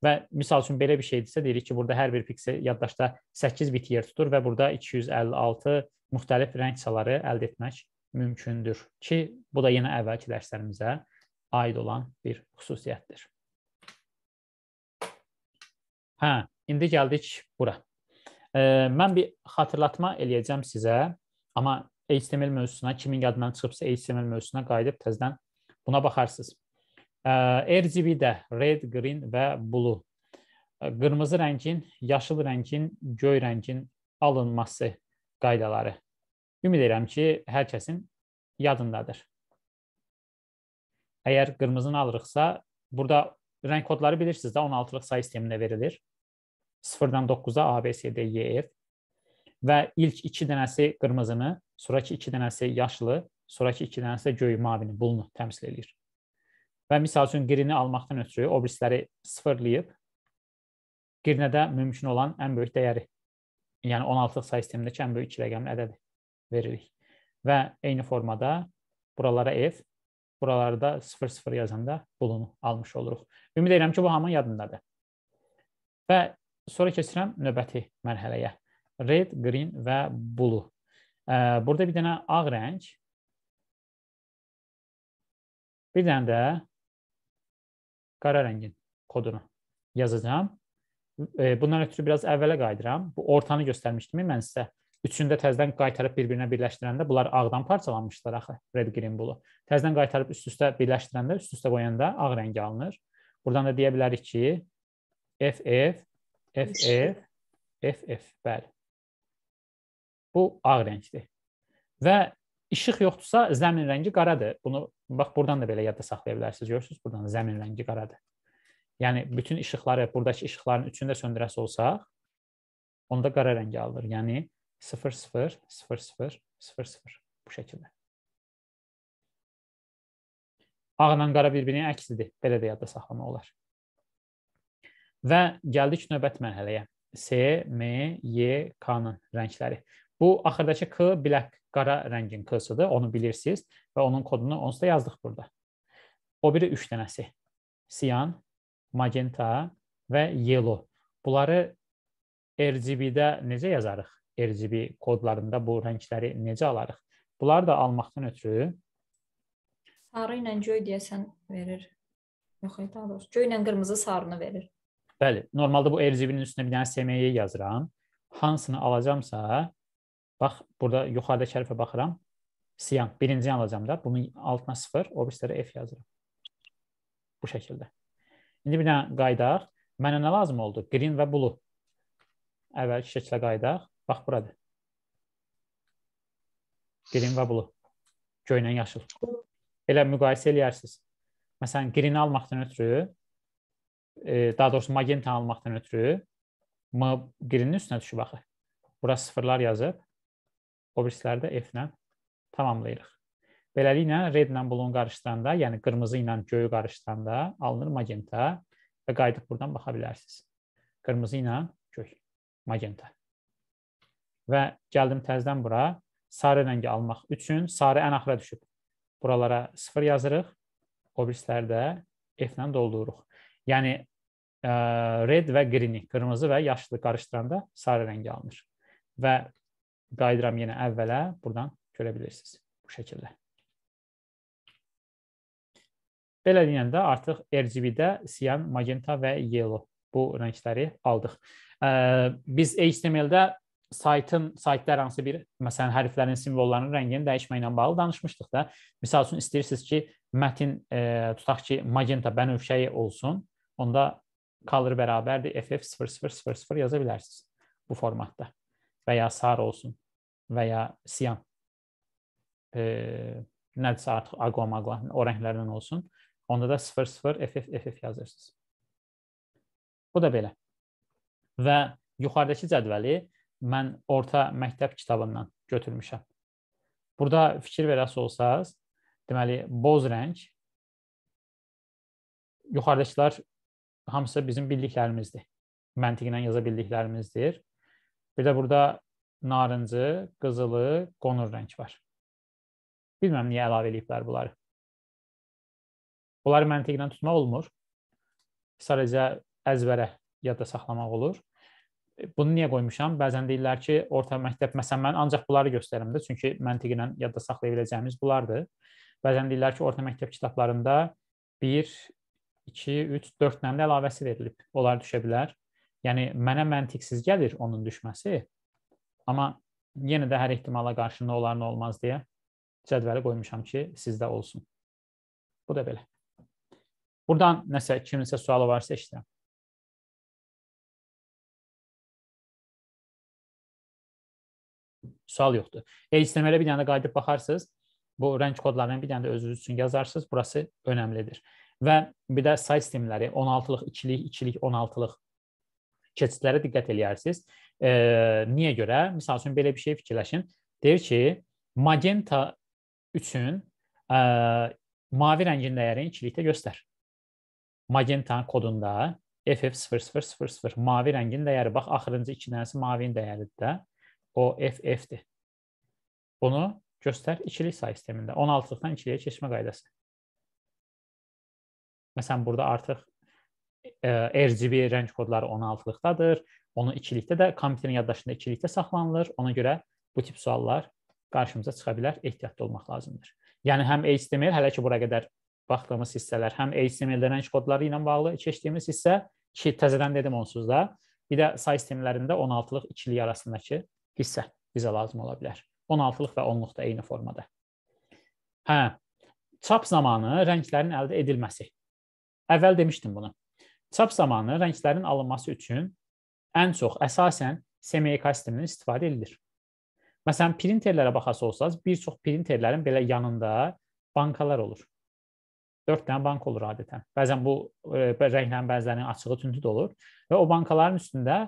Və misal üçün belə bir şeydirsə, deyirik ki, burada hər bir piksel yaddaşda 8 bit yer tutur və burada 256 müxtəlif rəng çaları əldə etmək mümkündür ki, bu da yenə əvvəlki dərslərimizə aid olan bir xüsusiyyətdir. Hə, indi gəldik bura. E, mən bir xatırlatma eləyəcəm sizə. Ama HTML mövzusuna, kimin yadından çıxıbsa HTML mövzusuna qayıdıb tezden buna bakarsınız. RGB-də red, green və blue. Qırmızı rəngin, yaşıl rəngin, göy rəngin alınması qaydaları. Ümid edirəm ki, hər kəsin yadındadır. Eğer qırmızını alırıqsa, burada renk kodları bilirsiniz de 16-lıq sayı sistemində verilir. 0'dan 9'a a B, C, D, E, F. və ilk 2 dənəsi qırmızını, sonrakı 2 dənəsi yaşlı, sonrakı 2 dənəsi də göy mavini, bulunu təmsil eləyir. Və misal üçün qirini almaqdan ötürü o birisləri sıfırlayıb qirinədə mümkün olan ən böyük dəyəri, yəni 16 sayı sistemindəki ən böyük 2 rəqəmli ədədi veririk. Və eyni formada buralara ev, buralarda 00 yazanda bulunu almış oluruq. Ümid edirəm ki, bu hamının yadındadır. Və sonra keçirəm növbəti mərhələyə red, green və blue. Burada bir dənə ağ rəng, bir dənə də qara rəngin kodunu yazacağam. Bundan ötürü biraz əvvələ qayıdıram. Bu ortanı göstərmişdim mən sizə. Üçünü də təzədən qaytarıb bir-birinə birləşdirəndə bunlar ağdan parçalanmışdılar axı, red, green, blue. Təzədən qaytarıb üst-üstə birləşdirəndə, üst-üstə qoyanda ağ rəngi alınır. Buradan da deyə bilərik ki, FF, FF, FF, bəli. Bu ağ rəngdir. Və işıq yoxdursa zəmin rəngi qaradır. Bunu bax buradan da belə yadda saxlaya bilərsiniz. Görürsüz, buradan zəmin rəngi qaradır. Yəni bütün işıqları, burdakı işıqların üçünü də söndürəsi olsaq, onda qara rəngi alır. Yəni 0 0 0 0 0 0 bu şəkildə. Ağla qara bir-birinin əksidir. Belə də yadda saxlamaq olar. Və gəldik növbət mərhələyə. S, M, Y, K-nın rəngləri. Bu axırdakı K bilək qara rəngin K-sıdır. Onu bilirsiniz və onun kodunu onsuz da yazdıq burada. O biri 3 dənəsi. Siyan, magenta və yellow. Bunları RGB-də necə yazarıq? RGB kodlarında bu rəngləri necə alarıq? Bunları da almaqdan ötürü sarı ilə göy deyəsən verir. Yox, daha doğrusu göy ilə qırmızı sarını verir. Bəli, normalda bu RGB-nin üstünə bir dənə SMY yazıram. Hansını alacamsa, Bax, burada yuxarıda şərifə baxıram. Siyan, birinci alacağım da. Bunun altına 0, o birisilərə F yazıram. Bu şəkildə. İndi bir dənə qaydaq. Mənə nə lazım oldu? Green və blue. Əvvəlki şəklə qaydaq. Bax, buradır. Green və blue. Göynən yaşıl. Elə müqayisə eləyərsiniz. Məsələn, green almaqdan ötürü, e, daha doğrusu magenta almaqdan ötürü, M greenin üstünə düşüb axı. Bura sıfırlar yazıb. O birisləri də F-lə tamamlayırıq. Beləliklə red ilə blue qarışdıranda, yəni qırmızı ilə göyü qarışdıranda alınır magenta və qayıdıb buradan baxa bilərsiniz. Qırmızı ilə göy, magenta. Və gəldim təzədən bura. Sarı rəngi almaq üçün sarı ən axıra düşüb. Buralara 0 yazırıq. O birisləri də F ilə doldururuq. Yəni e, red və green, qırmızı və yaşlı qarışdıranda sarı rəngi alınır. Və Qayıdıram yenə əvvələ, buradan görə bilirsiniz bu şəkildə. Belə deyəndə artıq RGB-də siyan, magenta və yellow bu rəngləri aldıq. Biz HTML-də saytın, saytlar hansı bir, məsələn, hərflərin, simvolların rəngini dəyişməklə ilə bağlı danışmışdıq da. Məsəl üçün istəyirsiniz ki, mətin e, tutaq ki, magenta bənövşəyi olsun. Onda color bərabərdir FF0000 yaza bilərsiniz bu formatda və ya sarı olsun və ya siyan. E, nədirsə artıq aqva maqva o rənglərdən olsun. Onda da 00 FF FF yazırsınız. Bu da belə. Və yuxarıdakı cədvəli mən orta məktəb kitabından götürmüşəm. Burada fikir verəsi olsaz, deməli boz rəng yuxarıdakılar hamısı bizim bildiklərimizdir. Məntiqlə yaza bildiklərimizdir. Bir də burada narıncı, qızılı, qonur rəng var. Bilmirəm niyə əlavə eləyiblər bunları. Bunları məntiqdən tutmaq olmur. Sadəcə əzbərə yadda saxlamaq olur. Bunu niyə qoymuşam? Bəzən deyirlər ki, orta məktəb məsələn mən ancaq bunları göstərim də, çünki məntiqlə yadda saxlaya biləcəyimiz bunlardır. Bəzən deyirlər ki, orta məktəb kitablarında 1 2 3 4 nəmli əlavəsi verilib. Onlar düşə bilər. Yəni mənə məntiqsiz gəlir onun düşməsi. Amma yenə də hər ehtimala qarşı nə olar, nə olmaz deyə cədvəli qoymuşam ki, sizdə olsun. Bu da belə. Burdan nəsə kiminsə sualı varsa eşidirəm. Sual yoxdur. HTML-ə bir dənə də qayıdıb baxarsınız. Bu rəng kodlarının bir dənə də özünüz üçün yazarsınız. Burası önəmlidir. Və bir də sayt sistemləri 16-lıq, 2-lik, 2-lik, 16-lıq keçidlərə diqqət eləyərsiniz. E, niyə görə? Məsəl üçün belə bir şey fikirləşin. Deyir ki, magenta üçün e, mavi rəngin dəyərini ikilikdə göstər. Magenta kodunda FF0000 mavi rəngin dəyəri. Bax axırıncı 2 dənəsi mavinin dəyəridir də. O FF-dir. Bunu göstər ikilik sayı sistemində. 16-lıqdan ikiliyə keçmə qaydası. Məsələn, burada artıq RGB rəng kodları 16-lıqdadır. Onu ikilikdə də kompüterin yaddaşında ikilikdə saxlanılır. Ona görə bu tip suallar qarşımıza çıxa bilər. Ehtiyatlı olmaq lazımdır. Yəni həm HTML hələ ki bura qədər baxdığımız hissələr, həm HTML-də rəng kodları ilə bağlı keçdiyimiz hissə ki, təzədən dedim onsuz da, bir də say sistemlərində 16-lıq ikilik arasındakı hissə bizə lazım ola bilər. 16-lıq və 10-luq da eyni formada. Hə, çap zamanı rənglərin əldə edilməsi. Əvvəl demişdim bunu. Çap zamanı rənglərin alınması üçün ən çox əsasən semikastimindən istifadə edilir. Məsələn, printerlərə baxası olsanız, bir çox printerlərin belə yanında bankalar olur. 4 dənə bank olur adətən. Bəzən bu e, rənglərin bəzilərinin açığı tündü də olur və o bankaların üstündə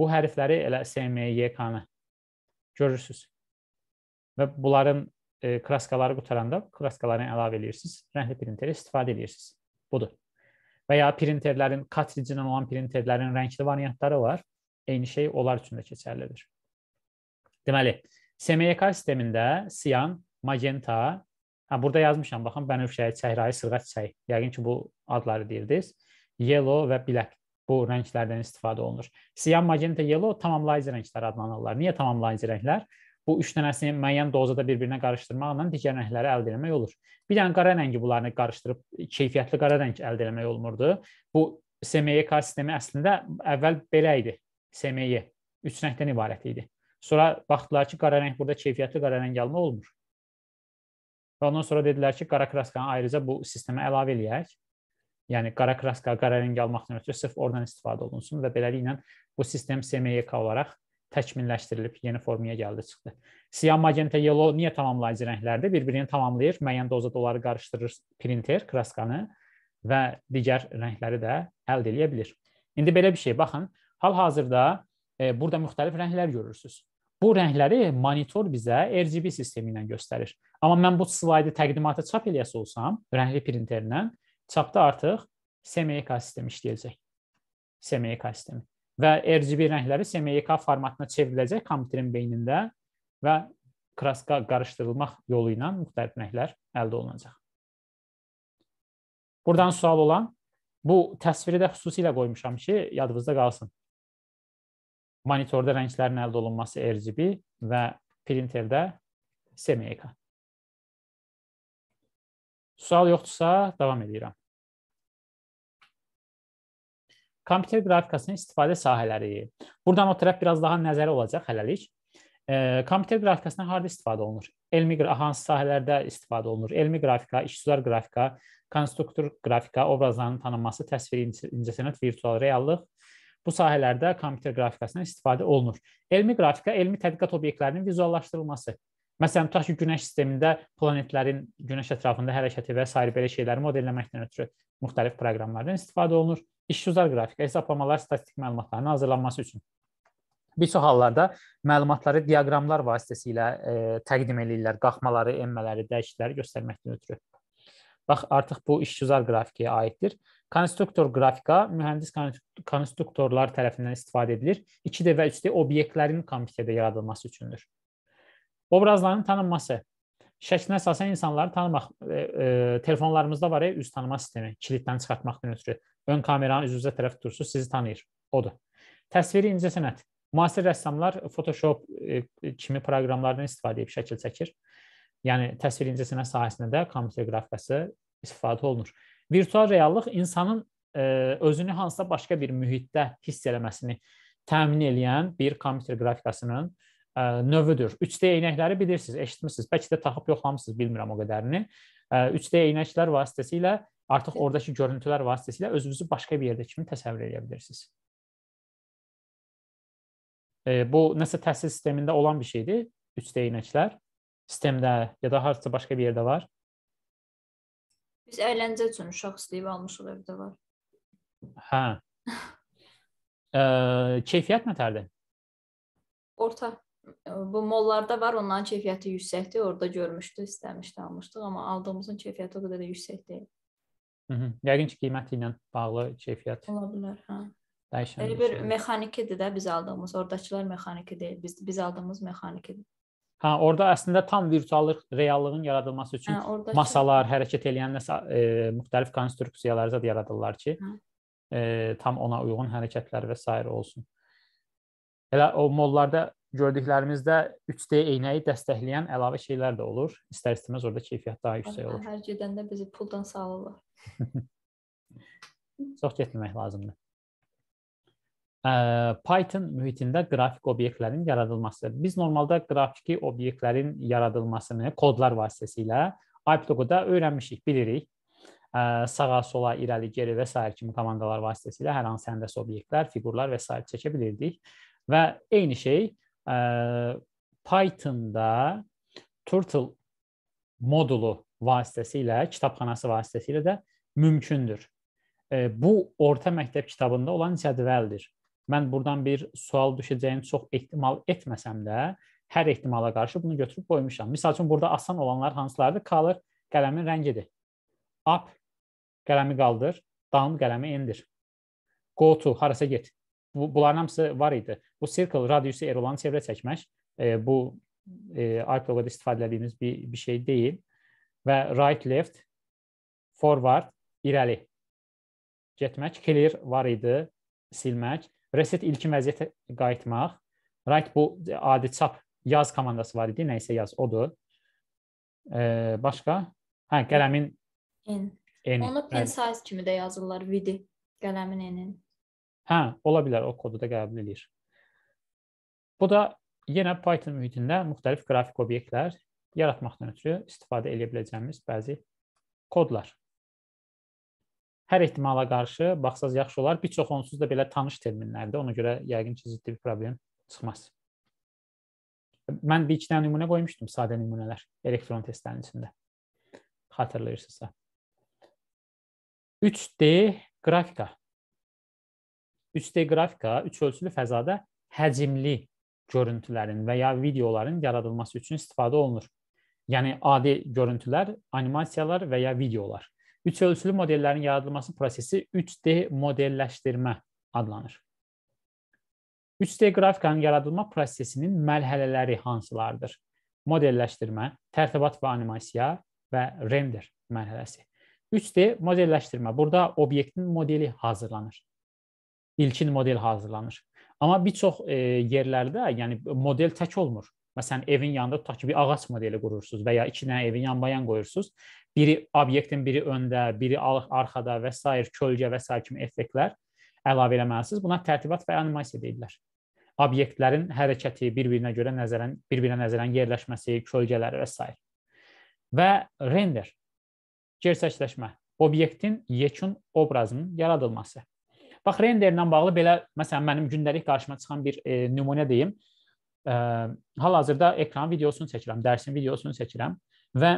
bu hərfləri elə SMYK-nı görürsüz. Və bunların e, kraskaları qutaranda kraskalarını əlavə edirsiniz, rəngli printerə istifadə edirsiniz. Budur. Veya printerlərin, katricindən olan printerlərin rəngli variantları var. Eyni şey onlar üçün də keçərlidir. Deməli, SMYK sistemində siyan, magenta, hə, burada yazmışam, baxın, bənövşəyi, çəhrayı, sırğa çiçəyi. Yəqin ki, bu adları deyirdiniz. Yellow və black bu rənglərdən istifadə olunur. Siyan, magenta, yellow tamamlayıcı rənglər adlanırlar. Niyə tamamlayıcı rənglər? bu üç dənəsini müəyyən dozada bir-birinə qarışdırmaqla digər rəngləri əldə etmək olur. Bir dənə qara rəngi bunları qarışdırıb keyfiyyətli qara rəng əldə etmək olmurdu. Bu SMYK sistemi əslində əvvəl belə idi. SMY üç rəngdən ibarət idi. Sonra baxdılar ki, qara rəng burada keyfiyyətli qara rəng alma olmur. Və ondan sonra dedilər ki, qara kraskanı ayrıca bu sistemə əlavə eləyək. Yəni qara kraska qara rəng almaqdan ötürü sırf oradan istifadə olunsun və beləliklə bu sistem SMYK olaraq təkmilləşdirilib, yeni formuya gəldi, çıxdı. Siyan, magenta, yellow niyə tamamlayıcı rənglərdir? Bir-birini tamamlayır, müəyyən dozada onları qarışdırır printer, kraskanı və digər rəngləri də əldə edə bilir. İndi belə bir şey, baxın, hal-hazırda e, burada müxtəlif rənglər görürsüz. Bu rəngləri monitor bizə RGB sistemi ilə göstərir. Amma mən bu slaydı təqdimata çap eləyəsi olsam, rəngli printerinlə, çapda artıq SMYK sistemi işləyəcək. SMYK sistemi və RGB rəngləri SMYK formatına çevriləcək kompüterin beynində və kraska qarışdırılmaq yolu ilə müxtəlif rənglər əldə olunacaq. Buradan sual olan, bu təsviri də xüsusilə qoymuşam ki, yadınızda qalsın. Monitorda rənglərin əldə olunması RGB və printerdə SMYK. Sual yoxdursa, davam edirəm. Kompüter qrafikasının istifadə sahələri. Burdan o tərəf biraz daha nəzəri olacaq hələlik. E, kompüter qrafikasından harda istifadə olunur? Elmi hansı sahələrdə istifadə olunur? Elmi qrafika, işsüzar qrafika, konstruktor qrafika, obrazların tanınması, təsviri incəsənət, virtual reallıq. Bu sahələrdə kompüter qrafikasından istifadə olunur. Elmi qrafika elmi tədqiqat obyektlərinin vizuallaşdırılması, Məsələn, tutaq ki, günəş sistemində planetlərin günəş ətrafında hərəkəti və sair belə şeyləri modelləməkdən ötürü müxtəlif proqramlardan istifadə olunur. İşgüzar qrafikə hesablamalar statistik məlumatların hazırlanması üçün. Bir çox hallarda məlumatları diaqramlar vasitəsilə e, təqdim eləyirlər, qalxmaları, enmələri, dəyişiklikləri göstərməkdən ötürü. Bax, artıq bu işgüzar qrafikəyə aiddir. Konstruktor qrafika mühəndis konstruktorlar tərəfindən istifadə edilir. 2D və 3D obyektlərin kompüterdə yaradılması üçündür. Obrazların tanınması. Şəklinə əsasən insanları tanımaq, e, e, telefonlarımızda var ya, üz tanıma sistemi, kiliddən çıxartmaqdan ötürü. Ön kameranın üzünüzə tərəf tutursunuz, sizi tanıyır. Odur. Təsviri incə sənət. Müasir rəssamlar Photoshop e, kimi proqramlardan istifadə edib şəkil çəkir. Yəni təsviri incə sənət sahəsində də kompüter qrafikası istifadə olunur. Virtual reallıq insanın e, özünü hansısa başqa bir mühitdə hiss eləməsini təmin edən bir kompüter qrafikasının e, növüdür. 3D eynəkləri bilirsiniz, eşitmisiniz. Bəlkə də taxıb yoxlamısınız, bilmirəm o qədərini. 3D eynəklər vasitəsilə artıq ordakı görüntülər vasitəsilə özünüzü başqa bir yerdə kimi təsəvvür edə bilirsiniz. Bu nəsə təhsil sistemində olan bir şeydir, 3D eynəklər. Sistemdə ya da hansısa başqa bir yerdə var. Biz əyləncə üçün uşaq istəyib almışıq evdə var. Hə. Ə, keyfiyyət nətərdir? Orta bu mollarda var, onların keyfiyyəti yüksəkdir. Orada görmüşdü, istəmişdi, almışdıq, amma aldığımızın keyfiyyəti o qədər də yüksək deyil. Hı -hı. Yəqin ki, qiyməti ilə bağlı keyfiyyət. Ola bilər, hə. Dəyişən. Elə bir mexanikidir də biz aldığımız. Ordakılar mexaniki deyil. Biz biz aldığımız mexanikidir. Hə, orada əslində tam virtual reallığın yaradılması hə, üçün hə, oradakı... masalar, hərəkət edən nəsə e, müxtəlif konstruksiyalar zad yaradırlar ki, hə. e, tam ona uyğun hərəkətlər və s. olsun. Elə o mollarda gördüklərimizdə 3D eynəyi dəstəkləyən əlavə şeylər də olur. İstər-istəməz orada keyfiyyət daha yüksək olur. Hər gedəndə bizi puldan salırlar. Çox getməmək lazımdır. Python mühitində qrafik obyektlərin yaradılması. Biz normalda qrafiki obyektlərin yaradılmasını kodlar vasitəsilə IPTOG-da öyrənmişik, bilirik. Sağa, sola, irəli, geri və s. kimi komandalar vasitəsilə hər hansı həndəsə obyektlər, fiqurlar və s. çəkə bilirdik. Və eyni şey Python-da Turtle modulu vasitəsilə, kitabxanası vasitəsilə də mümkündür. Bu orta məktəb kitabında olan cədvəldir. Mən buradan bir sual düşəcəyini çox ehtimal etməsəm də, hər ehtimala qarşı bunu götürüb qoymuşam. Məsəl üçün burada asan olanlar hansılardır? Color qələmin rəngidir. Up qələmi qaldır, down qələmi endir. Go to harasa get. Bu, bunların hamısı var idi. Bu circle radiusu r olan çevrə çəkmək, e, bu e, arkeologiyada istifadə etdiyimiz bir, bir şey deyil. Və right left, forward, irəli getmək, clear var idi, silmək, reset ilkin vəziyyətə qayıtmaq. Right bu adi çap yaz komandası var idi, nə isə yaz odur. E, başqa? Hə, qələmin N. N. Onu pen size kimi də yazırlar, vidi qələmin N-in. Hə, ola bilər o kodu da qəbul edir. Bu da yenə Python mühitində müxtəlif qrafik obyektlər yaratmaqdan ötürü istifadə edə biləcəyimiz bəzi kodlar. Hər ehtimala qarşı baxsaz yaxşı olar. Bir çox onsuz da belə tanış terminlərdir. Ona görə yəqin ki, ciddi bir problem çıxmaz. Mən bir iki dənə nümunə qoymuşdum, sadə nümunələr elektron testlərin içində. Xatırlayırsınızsa. 3D qrafika 3D qrafika üç ölçülü fəzada həcmli görüntülərin və ya videoların yaradılması üçün istifadə olunur. Yəni adi görüntülər, animasiyalar və ya videolar. Üç ölçülü modellərin yaradılması prosesi 3D modelləşdirmə adlanır. 3D qrafikanın yaradılma prosesinin mərhələləri hansılardır? Modelləşdirmə, tərtibat və animasiya və render mərhələsi. 3D modelləşdirmə. Burada obyektin modeli hazırlanır ilkin model hazırlanır. Amma bir çox e, yerlərdə, yəni model tək olmur. Məsələn, evin yanında tutaq ki, bir ağac modeli qurursunuz və ya iki dənə evin yan-bayan qoyursunuz. Biri obyektin biri öndə, biri arxada və s. kölgə və s. kimi effektlər əlavə eləməlisiniz. Buna tərtibat və animasiya deyirlər. Obyektlərin hərəkəti, bir-birinə görə nəzərən, bir-birinə nəzərən yerləşməsi, kölgələri və s. və render gerçəkləşmə, obyektin yekun obrazının yaradılması. Bax renderlə bağlı belə məsələn mənim gündəlik qarşıma çıxan bir e, nümunə deyim. E, Hal-hazırda ekran videosunu çəkirəm, dərsin videosunu çəkirəm və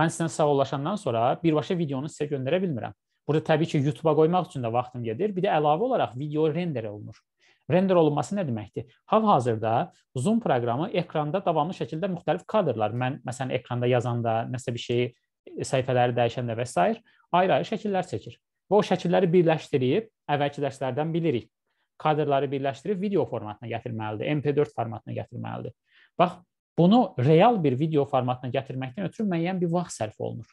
mən sizdən sağollaşandan sonra birbaşa videonu sizə göndərə bilmirəm. Burada təbii ki, YouTube-a qoymaq üçün də vaxtım gedir. Bir də əlavə olaraq video render olunur. Render olunması nə deməkdir? Hal-hazırda Zoom proqramı ekranda davamlı şəkildə müxtəlif kadrlar, mən məsələn ekranda yazanda, nəsə bir şeyi, e, səhifələri dəyişəndə və s. ayrı-ayrı şəkillər çəkir. Və o şəkilləri birləşdirib əvvəlki dərslərdən bilirik. Kadrları birləşdirib video formatına gətirməlidir, MP4 formatına gətirməlidir. Bax, bunu real bir video formatına gətirməkdən ötürü müəyyən bir vaxt sərf olunur.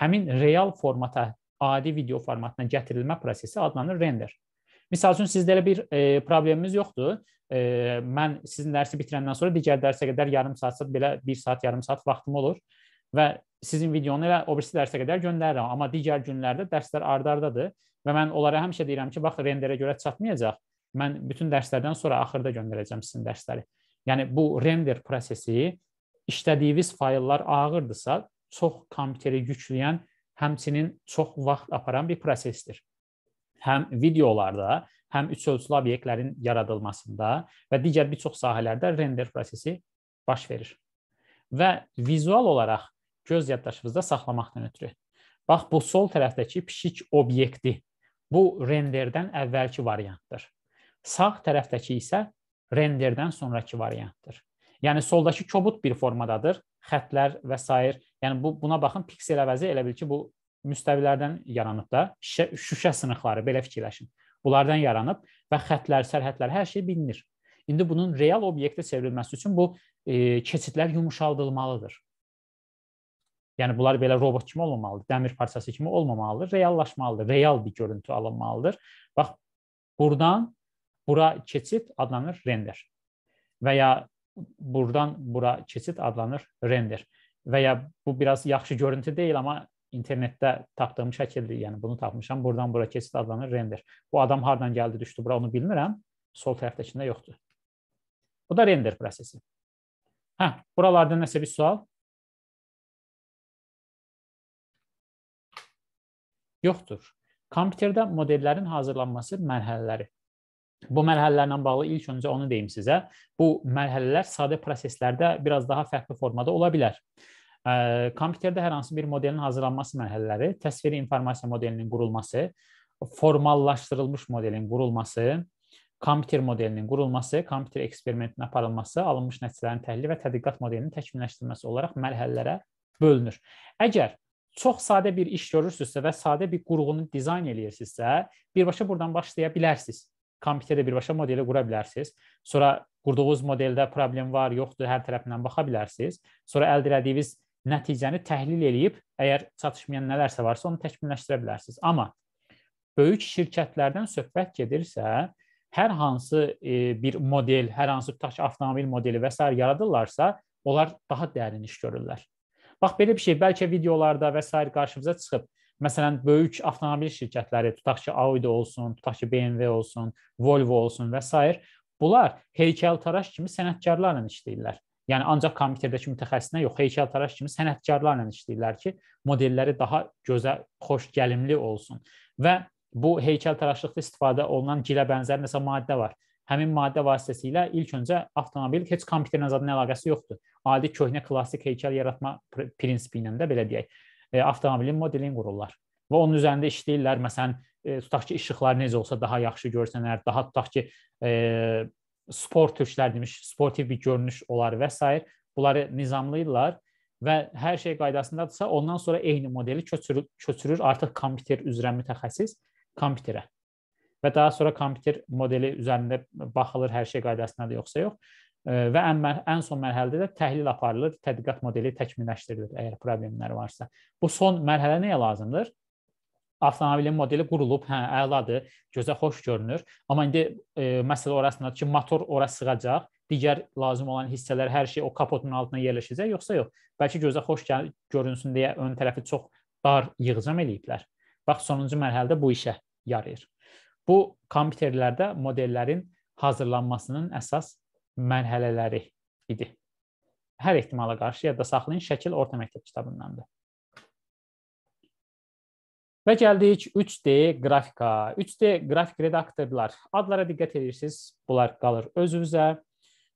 Həmin real formata, adi video formatına gətirilmə prosesi adlanır render. Misal üçün sizdə elə bir e, problemimiz yoxdur. E, mən sizin dərsi bitirəndən sonra digər dərsə qədər yarım saat, belə 1 saat, yarım saat vaxtım olur və sizin videonu və o birisi dərsə qədər göndərirəm, amma digər günlərdə dərslər ardardadır və mən onlara həmişə deyirəm ki, bax renderə görə çatmayacaq. Mən bütün dərslərdən sonra axırda göndərəcəm sizin dərsləri. Yəni bu render prosesi işlədiyiniz fayllar ağırdısa, çox kompüteri yükləyən, həmçinin çox vaxt aparan bir prosesdir. Həm videolarda, həm üç ölçülü obyektlərin yaradılmasında və digər bir çox sahələrdə render prosesi baş verir. Və vizual olaraq göz yaddaşımızda saxlamaqdan ötürü. Bax, bu sol tərəfdəki pişik obyekti. Bu renderdən əvvəlki variantdır. Sağ tərəfdəki isə renderdən sonrakı variantdır. Yəni soldakı kobud bir formadadır, xətlər və s. Yəni bu buna baxın, piksel əvəzi elə bil ki, bu müstəvilərdən yaranıb da, şüşə, şüşə sınıqları belə fikirləşin. Bunlardan yaranıb və xətlər, sərhədlər, hər şey bilinir. İndi bunun real obyektə çevrilməsi üçün bu e, keçidlər yumşaldılmalıdır. Yəni bunlar belə robot kimi olmamalıdır, dəmir parçası kimi olmamalıdır, reallaşmalıdır, real bir görüntü alınmalıdır. Bax burdan bura keçid adlanır render. Və ya burdan bura keçid adlanır render. Və ya bu biraz yaxşı görüntü deyil, amma internetdə tapdığım şəkildir. Yəni bunu tapmışam. Burdan bura keçid adlanır render. Bu adam hardan gəldi, düşdü bura onu bilmirəm. Sol tərəfdəkində yoxdur. Bu da render prosesi. Hə, buralarda nəsə bir sual? yoxdur. Kompüterdə modellərin hazırlanması mərhələləri. Bu mərhələlərlə bağlı ilk öncə onu deyim sizə. Bu mərhələlər sadə proseslərdə biraz daha fərqli formada ola bilər. Kompüterdə hər hansı bir modelin hazırlanması mərhələləri, təsviri informasiya modelinin qurulması, formallaşdırılmış modelin qurulması, kompüter modelinin qurulması, kompüter eksperimentinin aparılması, alınmış nəticələrin təhlili və tədqiqat modelinin təkmilləşdirilməsi olaraq mərhələlərə bölünür. Əgər çox sadə bir iş görürsünüzsə və sadə bir qurğunu dizayn eləyirsinizsə, birbaşa buradan başlaya bilərsiniz. Kompüterdə birbaşa modeli qura bilərsiniz. Sonra qurduğunuz modeldə problem var, yoxdur, hər tərəfindən baxa bilərsiniz. Sonra əldə etdiyiniz nəticəni təhlil eləyib, əgər çatışmayan nələrsə varsa, onu təkmilləşdirə bilərsiniz. Amma böyük şirkətlərdən söhbət gedirsə, hər hansı e, bir model, hər hansı tutaq ki, avtomobil modeli və s. yaradırlarsa, onlar daha dərin iş görürlər. Bax belə bir şey bəlkə videolarda və sair qarşımıza çıxıb. Məsələn, böyük avtomobil şirkətləri, tutaq ki, Audi olsun, tutaq ki, BMW olsun, Volvo olsun və sair, bunlar heykəltaraş kimi sənətkarlarla işləyirlər. Yəni ancaq kompüterdəki mütəxəssisinə yox, heykəltaraş kimi sənətkarlarla işləyirlər ki, modelləri daha gözəl, xoşgəlimli olsun. Və bu heykəltaraşlıqda istifadə olunan gilə bənzər nəsə maddə var. Həmin maddə vasitəsilə ilk öncə avtomobil heç kompüterlə zətn əlaqəsi yoxdur adi köhnə klassik heykəl yaratma prinsipi ilə də belə deyək, e, avtomobilin modelini qururlar və onun üzərində işləyirlər. Məsələn, e, tutaq ki, işıqlar necə olsa daha yaxşı görsənər, daha tutaq ki, e, sport türklər demiş, sportiv bir görünüş olar və s. Bunları nizamlayırlar və hər şey qaydasındadırsa, ondan sonra eyni modeli köçürür, köçürür artıq kompüter üzrə mütəxəssis kompüterə. Və daha sonra kompüter modeli üzərində baxılır hər şey qaydasındadır yoxsa yox və ən, ən son mərhələdə də təhlil aparılır, tədqiqat modeli təkmilləşdirilir əgər problemlər varsa. Bu son mərhələ nəyə lazımdır? Avtomobilin modeli qurulub, hə, əladır, gözə xoş görünür, amma indi e, məsələ orasındadır ki, motor ora sığacaq, digər lazım olan hissələr, hər şey o kapotun altına yerləşəcək, yoxsa yox. Bəlkə gözə xoş görünsün deyə ön tərəfi çox dar yığcam eləyiblər. Bax sonuncu mərhələdə bu işə yarayır. Bu kompüterlərdə modellərin hazırlanmasının əsas mərhələləri idi. Hər ehtimala qarşı yadda saxlayın, şəkil orta məktəb kitabındandır. Və gəldik 3D qrafika. 3D qrafik redaktorlar. Adlara diqqət edirsiniz, bunlar qalır öz-özə.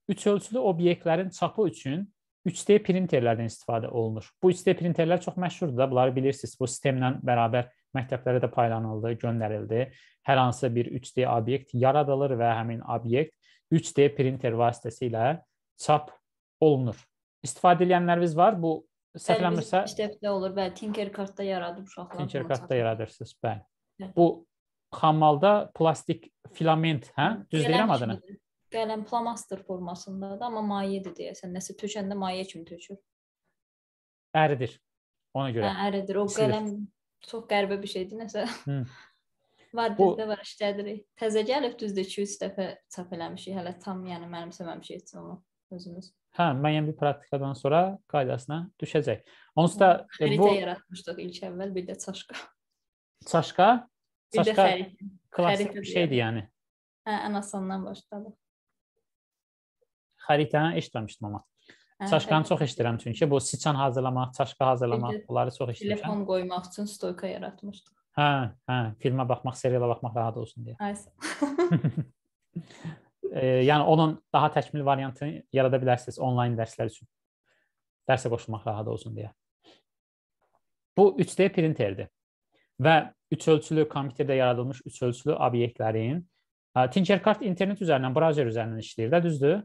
Üç ölçülü obyektlərin çapı üçün 3D printerlərdən istifadə olunur. Bu 3D printerlər çox məşhurdur da, bunları bilirsiniz. Bu sistemlə bərabər məktəblərə də paylanıldı, göndərildi. Hər hansı bir 3D obyekt yaradılır və həmin obyekt 3D printer vasitəsilə çap olunur. İstifadə edənləriniz var? Bu səhvlənmirsə işləfdə olur. Bəli, Tinkercad-da yaradıb uşaqlar. Tinkercad-da yaradırsınız, bəli. Hə. Bu xammalda plastik filament, hə? Düz deyirəm adını. Qələm plamaster formasındadır, amma mayedir deyəsən. Nəsə tökəndə maye kimi tökür. Əridir. Ona görə. Hə, əridir. O qələm çox qəribə bir şeydir nəsə. Hı. Var bizdə var işlədirik. Təzə gəlib düzdür 2-3 dəfə çap eləmişik. Hələ tam yəni mənimsəməmişik heç onu özümüz. Hə, müəyyən bir praktikadan sonra qaydasına düşəcək. Onsuz da hə, e, bu yaratmışdıq ilk əvvəl bir də çaşqa. Çaşqa? Çaşqa klassik bir şeydir yəni. Hə, ən asandan başladıq. Xəritəni eşitməmişdim amma. Hə, çaşqanı çox eşidirəm çünki bu siçan hazırlamaq, çaşqa hazırlamaq, bunları çox eşidirəm. Telefon qoymaq üçün stoyka yaratmışdıq. Hə, hə, filmə baxmaq, seriala baxmaq rahat olsun deyə. Aysa. e, yəni onun daha təkmil variantını yarada bilərsiniz onlayn dərslər üçün. Dərsə qoşulmaq rahat olsun deyə. Bu 3D printerdir və üç ölçülü kompüterdə yaradılmış üç ölçülü obyektlərin e, Tinkercad internet üzərindən, brauzer üzərindən işləyir də, düzdür?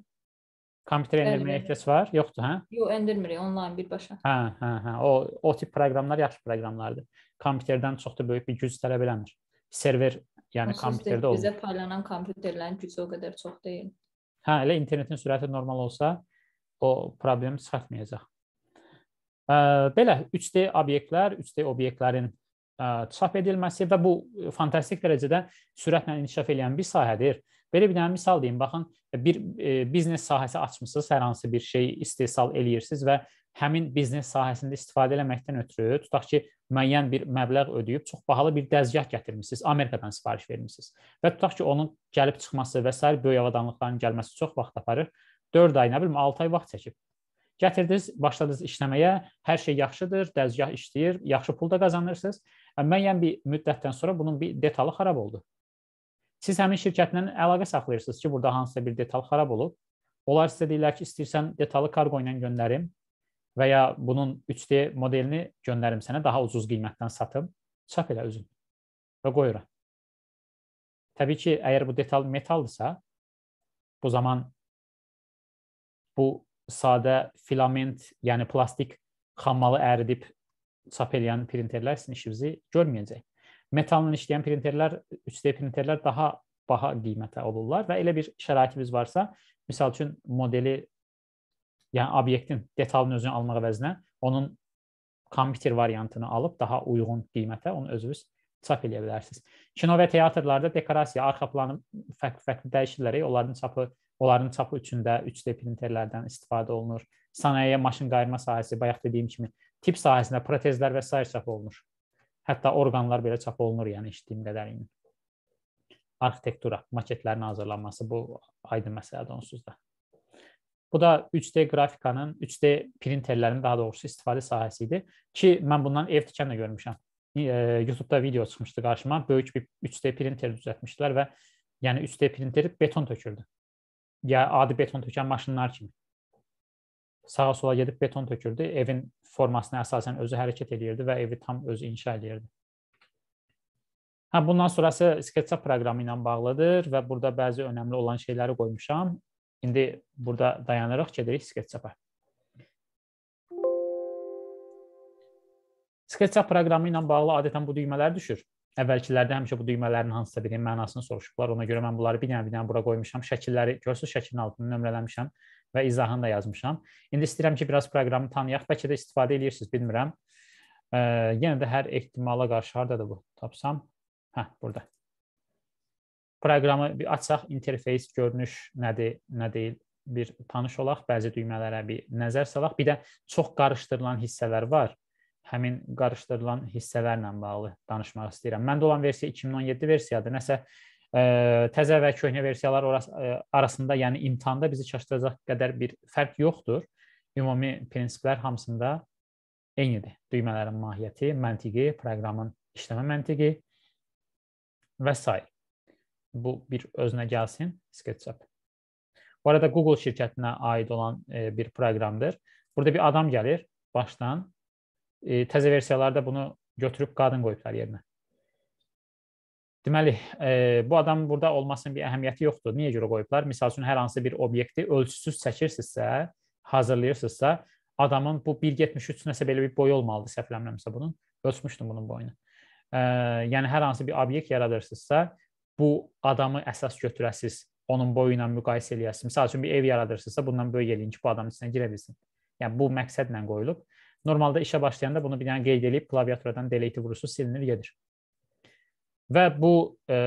Kompüterə endirməyə ehtiyac var? Yoxdur, hə? Yox, endirmirik, onlayn birbaşa. Hə, hə, hə. O o tip proqramlar yaxşı proqramlardır kompüterdən çox da böyük bir güc tələb eləmir. Server, yəni Onsuz kompüterdə olur. Bizə paylanan kompüterlərin gücü o qədər çox deyil. Hə, elə internetin sürəti normal olsa, o problem çıxartmayacaq. Ə, belə 3D obyektlər, 3D obyektlərin ə, çap edilməsi və bu fantastik dərəcədə sürətlə inkişaf edən bir sahədir. Belə bir dənə misal deyim. Baxın, bir e, biznes sahəsi açmısınız, hər hansı bir şey istehsal eləyirsiniz və həmin biznes sahəsində istifadə eləməkdən ötürü, tutaq ki, müəyyən bir məbləğ ödəyib çox bahalı bir dəzgah gətirmisiniz, Amerikadan sifariş vermisiniz və tutaq ki, onun gəlib çıxması və sair böyük avadanlıqların gəlməsi çox vaxt aparır. 4 ay, nə bilim, 6 ay vaxt çəkib. Gətirdiniz, başladınız işləməyə, hər şey yaxşıdır, dəzgah işləyir, yaxşı pul da qazanırsınız. Müəyyən bir müddətdən sonra bunun bir detalı xarab oldu. Siz həmin şirkətlə əlaqə saxlayırsınız ki, burada hansısa bir detal xarab olub. Onlar sizə deyirlər ki, istəyirsən detalı kargo ilə göndərim, və ya bunun 3D modelini göndərim sənə daha ucuz qiymətdən satım, çap elə özün və qoy ora. Təbii ki, əgər bu detal metaldırsa, bu zaman bu sadə filament, yəni plastik xammalı əridib çap eləyən printerlər sizin işinizi görməyəcək. Metalla işləyən printerlər, 3D printerlər daha baha qiymətə olurlar və elə bir şəraitimiz varsa, məsəl üçün modeli yəni obyektin detalını özünə almaq əvəzinə onun kompüter variantını alıb daha uyğun qiymətə onu özünüz çap eləyə bilərsiniz. Kino və teatrlarda dekorasiya, arxa planı fərqli-fərqli dəyişiklikləri, onların çapı, onların çapı üçün də 3D printerlərdən istifadə olunur. Sənayeyə maşın qayırma sahəsi, bayaq dediyim kimi, tip sahəsində protezlər və sair çap olunur. Hətta orqanlar belə çap olunur, yəni eşitdiyim qədərilə. Yəni. Arxitektura, maketlərin hazırlanması bu aydın məsələdir onsuz da. Bu da 3D qrafikanın, 3D printerlərin daha doğrusu istifadə sahəsi idi ki, mən bundan ev tikən də görmüşəm. E, YouTube-da video çıxmışdı qarşıma. Böyük bir 3D printer düzəltmişdilər və yəni 3D printeri beton tökürdü. Ya adi beton tökən maşınlar kimi. Sağa sola gedib beton tökürdü. Evin formasına əsasən özü hərəkət eləyirdi və evi tam özü inşa eləyirdi. Hə bundan sonrası SketchUp proqramı ilə bağlıdır və burada bəzi önəmli olan şeyləri qoymuşam. İndi burada dayanırıq, gedirik SketchUp-a. SketchUp proqramı ilə bağlı adətən bu düymələr düşür. Əvvəlkilərdə həmişə bu düymələrin hansısa birinin mənasını soruşublar. Ona görə mən bunları bir dənə bir dənə bura qoymuşam. Şəkilləri görürsüz, şəklin altını nömrələmişəm və izahını da yazmışam. İndi istəyirəm ki, biraz proqramı tanıyaq. Bəlkə də istifadə edirsiniz, bilmirəm. Yenə də hər ehtimala qarşı hardadır bu? Tapsam. Hə, burada proqramı bir açsaq, interfeys görünüş nədir, nə deyil, bir tanış olaq, bəzi düymələrə bir nəzər salaq. Bir də çox qarışdırılan hissələr var. Həmin qarışdırılan hissələrlə bağlı danışmaq istəyirəm. Məndə olan versiya 2017 versiyadır. Nəsə ə, e, təzə və köhnə versiyalar orası, ə, e, arasında, yəni imtahanda bizi çaşdıracaq qədər bir fərq yoxdur. Ümumi prinsiplər hamısında eynidir. Düymələrin mahiyyəti, məntiqi, proqramın işləmə məntiqi və s bu bir özünə gəlsin SketchUp. Bu arada Google şirkətinə aid olan e, bir proqramdır. Burada bir adam gəlir başdan. E, təzə versiyalarda bunu götürüb qadın qoyublar yerinə. Deməli, e, bu adam burada olmasının bir əhəmiyyəti yoxdur. Niyə görə qoyublar? Məsəl üçün hər hansı bir obyekti ölçüsüz çəkirsinizsə, hazırlayırsınızsa, adamın bu 1.73 nəsə belə bir boyu olmalıdır, səhvləmirəmsə bunun. Ölçmüşdüm bunun boyunu. E, yəni hər hansı bir obyekt yaradırsınızsa, bu adamı əsas götürəsiz, onun boyu ilə müqayisə eləyəsiz. Məsəl üçün bir ev yaradırsınızsa, bundan böyük eləyin ki, bu adamın içinə girə bilsin. Yəni bu məqsədlə qoyulub. Normalda işə başlayanda bunu bir dənə qeyd eləyib klaviaturadan delete vurusu silinir gedir. Və bu e,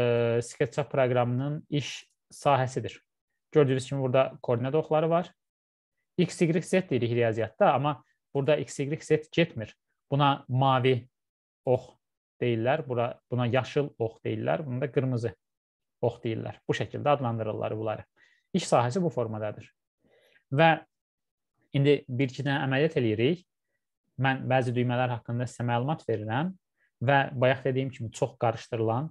SketchUp proqramının iş sahəsidir. Gördüyünüz kimi burada koordinat oxları var. X, Y, Z deyirik riyaziyyatda, amma burada X, Y, Z getmir. Buna mavi ox deyirlər, bura, buna yaşıl ox deyirlər, buna da qırmızı ox deyirlər. Bu şəkildə adlandırırlar bunları. İş sahəsi bu formadadır. Və indi bir-iki dənə əməliyyat eləyirik. Mən bəzi düymələr haqqında sizə məlumat verirəm və bayaq dediyim kimi çox qarışdırılan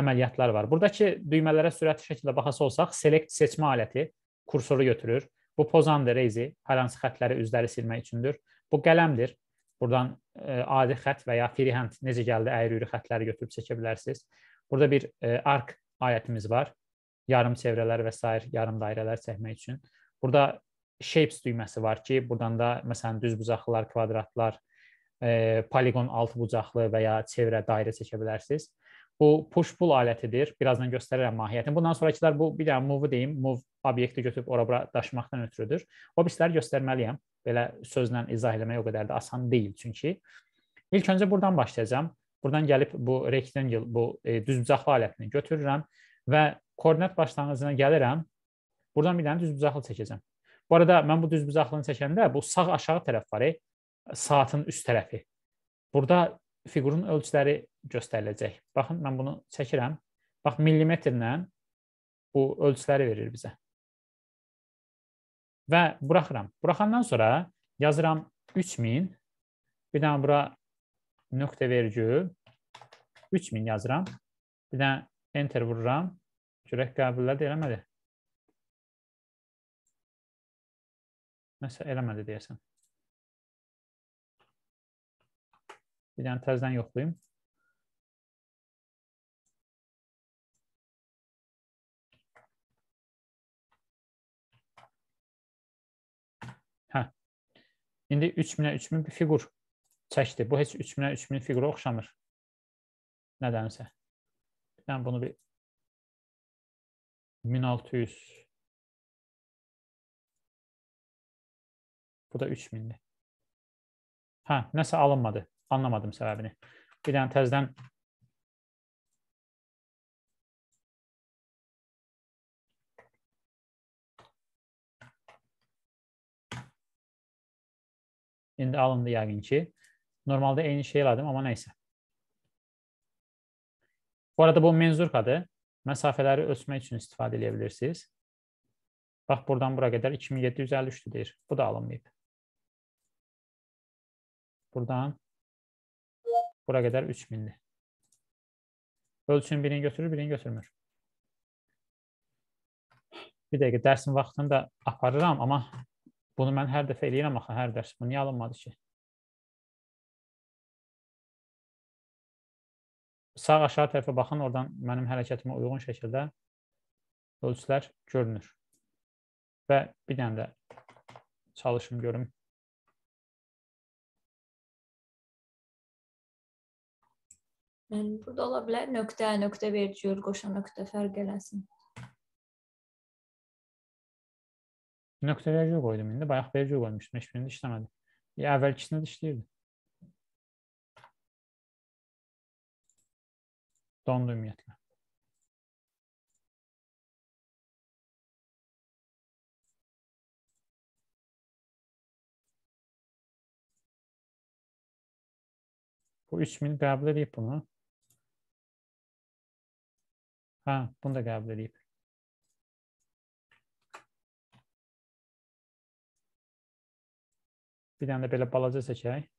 əməliyyatlar var. Buradakı düymələrə sürətli şəkildə baxası olsaq, select seçmə aləti kursoru götürür. Bu pozandır, reyzi, hər hansı xətləri üzləri silmək üçündür. Bu qələmdir. Burdan ə, e, adi xətt və ya freehand necə gəldi əyri-üyrü xətləri götürüb çəkə bilərsiniz. Burada bir ə, e, ark ayətimiz var. Yarım çevrələr və s. yarım dairələr çəkmək üçün. Burada shapes düyməsi var ki, buradan da məsələn düz bucaqlılar, kvadratlar, e, poligon altı bucaqlı və ya çevrə dairə çəkə bilərsiniz. Bu push pull alətidir. Birazdan göstərərəm mahiyyətini. Bundan sonrakılar bu bir dənə move-u deyim. Move obyekti götürüb ora-bura daşmaqdan ötürüdür. O birləri göstərməliyəm. Belə sözlə izah eləmək o qədər də asan deyil çünki. İlk öncə buradan başlayacağam. Buradan gəlib bu rectangle, bu e, düzbucaqlı alətini götürürəm və koordinat başlanğıcına gəlirəm. Buradan bir dənə düzbucaqlı çəkəcəm. Bu arada mən bu düzbucaqlını çəkəndə bu sağ aşağı tərəf var, saatın üst tərəfi. Burada fiqurun ölçüləri göstəriləcək. Baxın, mən bunu çəkirəm. Bax, millimetrlə bu ölçüləri verir bizə. Və buraxıram. Buraxandan sonra yazıram 3000, bir dənə bura nöqtə vergül 3000 yazıram. Bir də enter vururam. Görək qəbullədi, eləmədi. Nəsə eləmədi deyəsən. Bir dənə təzdən yoxlayım. Hə. İndi 3000-ə 3000 bir fiqur çəkdi. Bu heç 3000-ə 3000 fiqura oxşamır. Nədənsə. Mən bunu bir 1600 Bu da 3000-dir. Hə, nəsə alınmadı. Anlamadım səbəbini. Bir dənə təzədən İndi alındı yəqin ki. Normalda eyni şeylərdim, amma nəysə. Bu arada bu menzurkadır. Məsafələri ölçmək üçün istifadə edə bilirsiniz. Bax, buradan bura qədər 2753-dür deyir. Bu da alınmayıb. Buradan bura qədər 3000-dir. Ölçün birini götürür, birini götürmür. Bir dəqiqə, dərsin vaxtını da aparıram, amma bunu mən hər dəfə eləyirəm axı, hər dərs. Bu niyə alınmadı ki? sağ aşağı tərəfə baxın, oradan mənim hərəkətimə uyğun şəkildə ölçülər görünür. Və bir dənə də çalışım görüm. Yəni, burada ola bilər nöqtə, nöqtə vericiyor, qoşa nöqtə fərq eləsin. Nöqtə vericiyor qoydum indi, bayaq vericiyor qoymuşdum, heç birində işləmədi. Ya əvvəlkisində də işləyirdi. Dondum Lumiet'le. Bu 3000 gableleyip bunu. Ha, bunu da gableleyip. Bir tane de belə balaca seçək.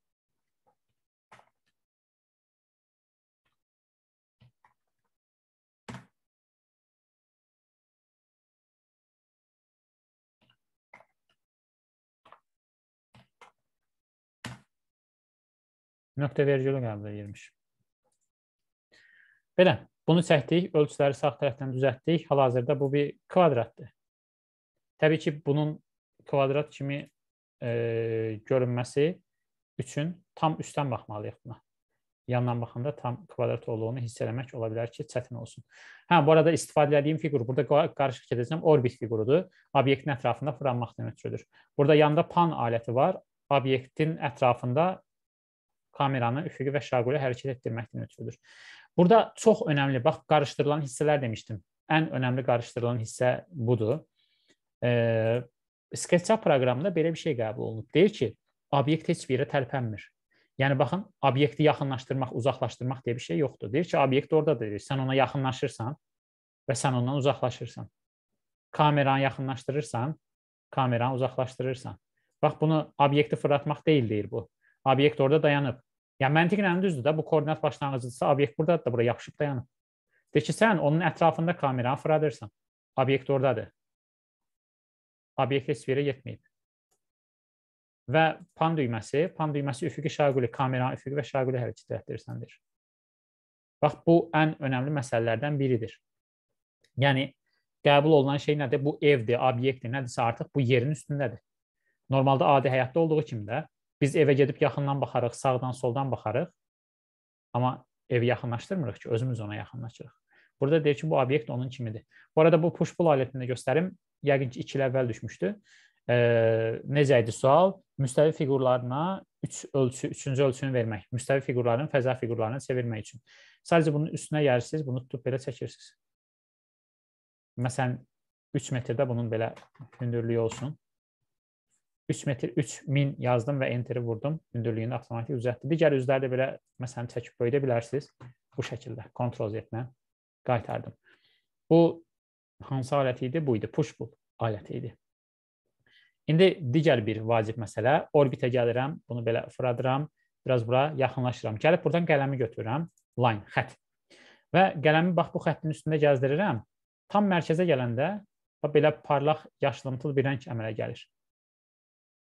Nöqtə vergülü qəbul edilmiş. Belə, bunu çəkdik, ölçüləri sağ tərəfdən düzəltdik. Hal-hazırda bu bir kvadratdır. Təbii ki, bunun kvadrat kimi e, görünməsi üçün tam üstdən baxmalıyıq buna. Yandan baxanda tam kvadrat olduğunu hiss eləmək ola bilər ki, çətin olsun. Hə, bu arada istifadə etdiyim fiqur burada qarışıq edəcəm, orbit fiqurudur. Obyektin ətrafında fırlanmaq demək ötürüdür. Burada yanda pan aləti var. Obyektin ətrafında kameranı üfüqi və şaquli hərəkət etdirməkdən ötürüdür. Burada çox önəmli, bax, qarışdırılan hissələr demişdim. Ən önəmli qarışdırılan hissə budur. E, SketchUp proqramında belə bir şey qəbul olunub. Deyir ki, obyekt heç bir yerə tərpənmir. Yəni baxın, obyekti yaxınlaşdırmaq, uzaqlaşdırmaq deyə bir şey yoxdur. Deyir ki, obyekt ordadır. Sən ona yaxınlaşırsan və sən ondan uzaqlaşırsan. Kameranı yaxınlaşdırırsan, kameranı uzaqlaşdırırsan. Bax bunu obyekti fırlatmaq deyil deyir bu. Obyekt orada dayanıb. Yəni məntiqən düzdür də bu koordinat başlanğıcıdsa obyekt burdadır da bura yapışıb dayanıb. De ki, sən onun ətrafında kameranı fırladırsan. Obyekt ordadır. Obyekt heç yerə getməyib. Və pan düyməsi, pan düyməsi üfüqi şaquli, kameranın üfüqi və şaquli hərəkət etdirirsəndir. Bax bu ən önəmli məsələlərdən biridir. Yəni qəbul olunan şey nədir? Bu evdir, obyektdir, nədirsə artıq bu yerin üstündədir. Normalda adi həyatda olduğu kimi də Biz evə gedib yaxından baxarıq, sağdan, soldan baxarıq. Amma evi yaxınlaşdırmırıq ki, özümüz ona yaxınlaşırıq. Burada deyir ki, bu obyekt onun kimidir. Bu arada bu push pull alətini də göstərim. Yəqin ki, 2 il əvvəl düşmüşdü. E, necə idi sual? Müstəvi fiqurlarına 3 üç ölçü, 3-cü ölçünü vermək. Müstəvi fiqurların fəza fiqurlarını çevirmək üçün. Sadəcə bunun üstünə yərirsiniz, bunu tutub belə çəkirsiniz. Məsələn, 3 metrdə bunun belə hündürlüyü olsun. 3 metr 3000 yazdım və enteri vurdum. Hündürlüyünü avtomatik düzəltdi. Digər üzləri də belə məsələn çəkib böyüdə bilərsiniz. Bu şəkildə Ctrl Z-lə qaytardım. Bu hansı alət idi? Bu idi. Push pull aləti idi. İndi digər bir vacib məsələ. Orbitə gəlirəm, bunu belə fırladıram, biraz bura yaxınlaşıram. Gəlib buradan qələmi götürürəm. Line, xətt. Və qələmi bax bu xəttin üstündə gəzdirirəm. Tam mərkəzə gələndə belə parlaq yaşlıntıl bir rəng əmələ gəlir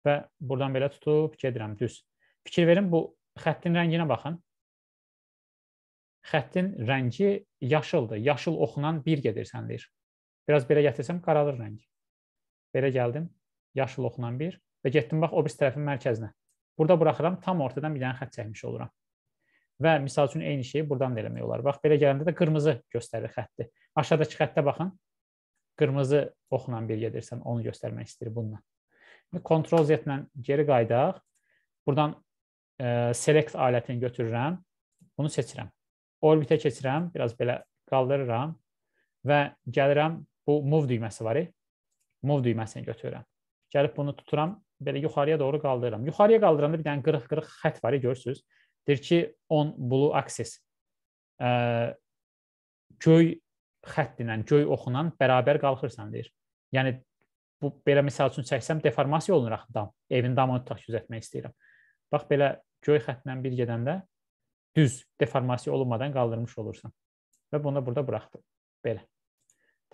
və buradan belə tutub gedirəm düz. Fikir verin bu xəttin rənginə baxın. Xəttin rəngi yaşıldır. Yaşıl oxla bir gedirsən deyir. Biraz belə gətirsəm qaralır rəngi. Belə gəldim. Yaşıl oxla bir və getdim bax o bir tərəfin mərkəzinə. Burada buraxıram, tam ortadan bir dənə xətt çəkmiş oluram. Və misal üçün eyni şeyi buradan da eləmək olar. Bax belə gələndə də qırmızı göstərir xətti. Aşağıdakı xəttə baxın. Qırmızı oxla bir gedirsən, onu göstərmək istəyir bununla. İndi Ctrl Z ilə geri qayıdaq. Buradan e, select alətini götürürəm. Bunu seçirəm. Orbitə keçirəm, biraz belə qaldırıram və gəlirəm bu move düyməsi var. Move düyməsini götürürəm. Gəlib bunu tuturam, belə yuxarıya doğru qaldırıram. Yuxarıya qaldıranda bir dənə qırıq-qırıq xətt var, görürsüz. Deyir ki, on blue axis. E, göy xətt ilə, göy oxunan bərabər qalxırsan deyir. Yəni bu belə məsəl üçün çəksəm deformasiya olunur axı dam. Evin damını tutaq düzəltmək istəyirəm. Bax belə göy xəttlə bir gedəndə düz deformasiya olunmadan qaldırmış olursan. Və bunu da burada buraxdım. Belə.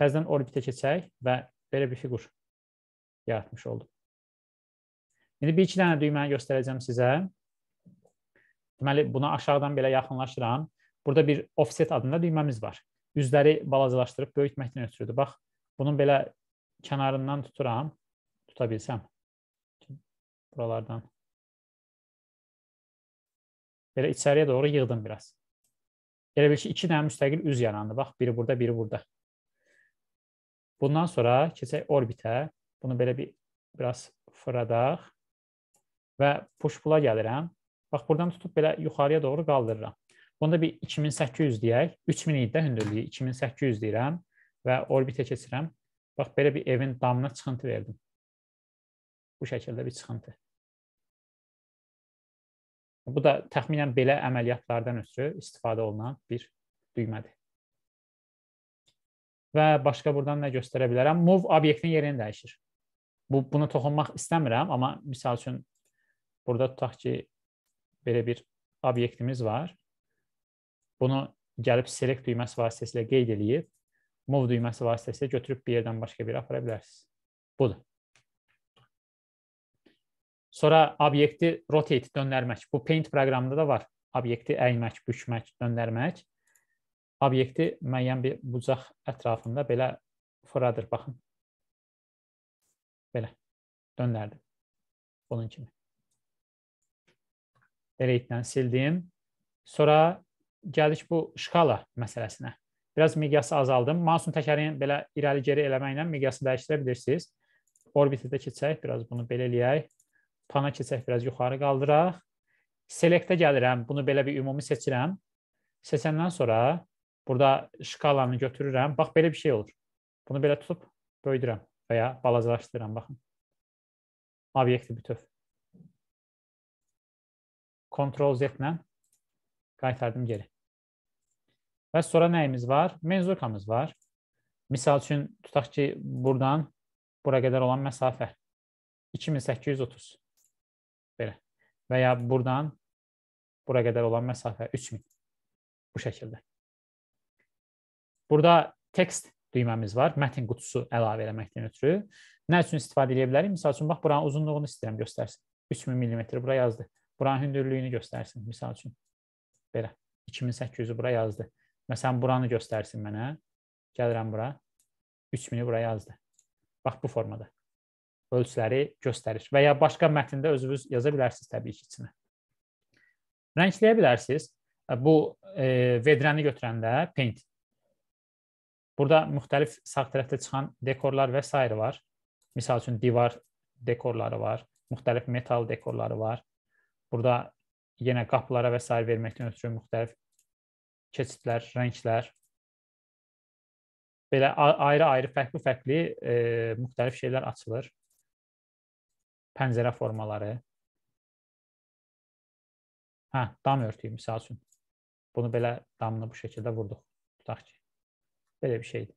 Təzədən orbitə keçək və belə bir fiqur yaratmış oldum. İndi bir iki dənə düyməni göstərəcəm sizə. Deməli, buna aşağıdan belə yaxınlaşıram. Burada bir offset adında düyməmiz var. Üzləri balacalaşdırıb böyütməkdən ötürüdür. Bax, bunun belə kənarından tuturam. Tuta bilsəm. Buralardan. Belə içəriyə doğru yığdım biraz. Elə bil ki, iki dənə müstəqil üz yarandı. Bax, biri burada, biri burada. Bundan sonra keçək orbitə. Bunu belə bir biraz fırladaq və push-pulla gəlirəm. Bax, buradan tutub belə yuxarıya doğru qaldırıram. Bunda bir 2800 deyək. 3000 idi də hündürlüyü 2800 deyirəm və orbitə keçirəm. Bax, belə bir evin damına çıxıntı verdim. Bu şəkildə bir çıxıntı. Bu da təxminən belə əməliyyatlardan ötürü istifadə olunan bir düymədir. Və başqa buradan nə göstərə bilərəm? Move obyektin yerini dəyişir. Bu, buna toxunmaq istəmirəm, amma misal üçün burada tutaq ki, belə bir obyektimiz var. Bunu gəlib select düyməsi vasitəsilə qeyd eləyib mov düyməsi vasitəsilə götürüb bir yerdən başqa bir yerə apara bilərsiniz. Budur. Sonra obyekti rotate, döndərmək. Bu Paint proqramında da var. Obyekti əymək, bükmək, döndərmək. Obyekti müəyyən bir bucaq ətrafında belə foradır, baxın. Belə döndərdim. Onun kimi. Delete-dən sildim. Sonra gəldik bu şkala məsələsinə. Biraz miqyası azaldım. Mouseun təkərini belə irəli geri eləməklə miqyası dəyişdirə bilirsiniz. Orbitədə keçək, biraz bunu belə eləyək. Pana keçək, biraz yuxarı qaldıraq. Selectə gəlirəm, bunu belə bir ümumi seçirəm. Seçəndən sonra burada şkalanı götürürəm. Bax, belə bir şey olur. Bunu belə tutub böyüdürəm və ya balacalaşdırıram, baxın. Obyekti bütöv. Ctrl Z ilə qaytardım geri. Və sonra nəyimiz var? Menzukamız var. Misal üçün, tutaq ki, buradan bura qədər olan məsafə 2830. Belə. Və ya buradan bura qədər olan məsafə 3000. Bu şəkildə. Burada tekst düyməmiz var. Mətin qutusu əlavə eləməkdən ötürü. Nə üçün istifadə edə bilərik? Misal üçün, bax, buranın uzunluğunu istəyirəm göstərsin. 3000 mm bura yazdı. Buranın hündürlüyünü göstərsin, misal üçün. Belə. 2800-ü bura yazdı. Məsələn, buranı göstərsin mənə. Gəlirəm bura. 3000-i bura yazdı. Bax bu formada. Ölçüləri göstərir. Və ya başqa mətndə özünüz yaza bilərsiniz təbii ki, içinə. Rəngləyə bilərsiniz. E, bu e, vedrəni götürəndə paint. Burada müxtəlif sağ tərəfdə çıxan dekorlar və s. var. Məsəl üçün divar dekorları var, müxtəlif metal dekorları var. Burada yenə qapılara və s. verməkdən ötürü müxtəlif keçidlər, rənglər belə ayrı-ayrı fərqli-fərqli e, müxtəlif şeylər açılır. Pəncərə formaları. Hə, dam örtüyü misal üçün. Bunu belə damını bu şəkildə vurduq. Tutaq ki, belə bir şeydir.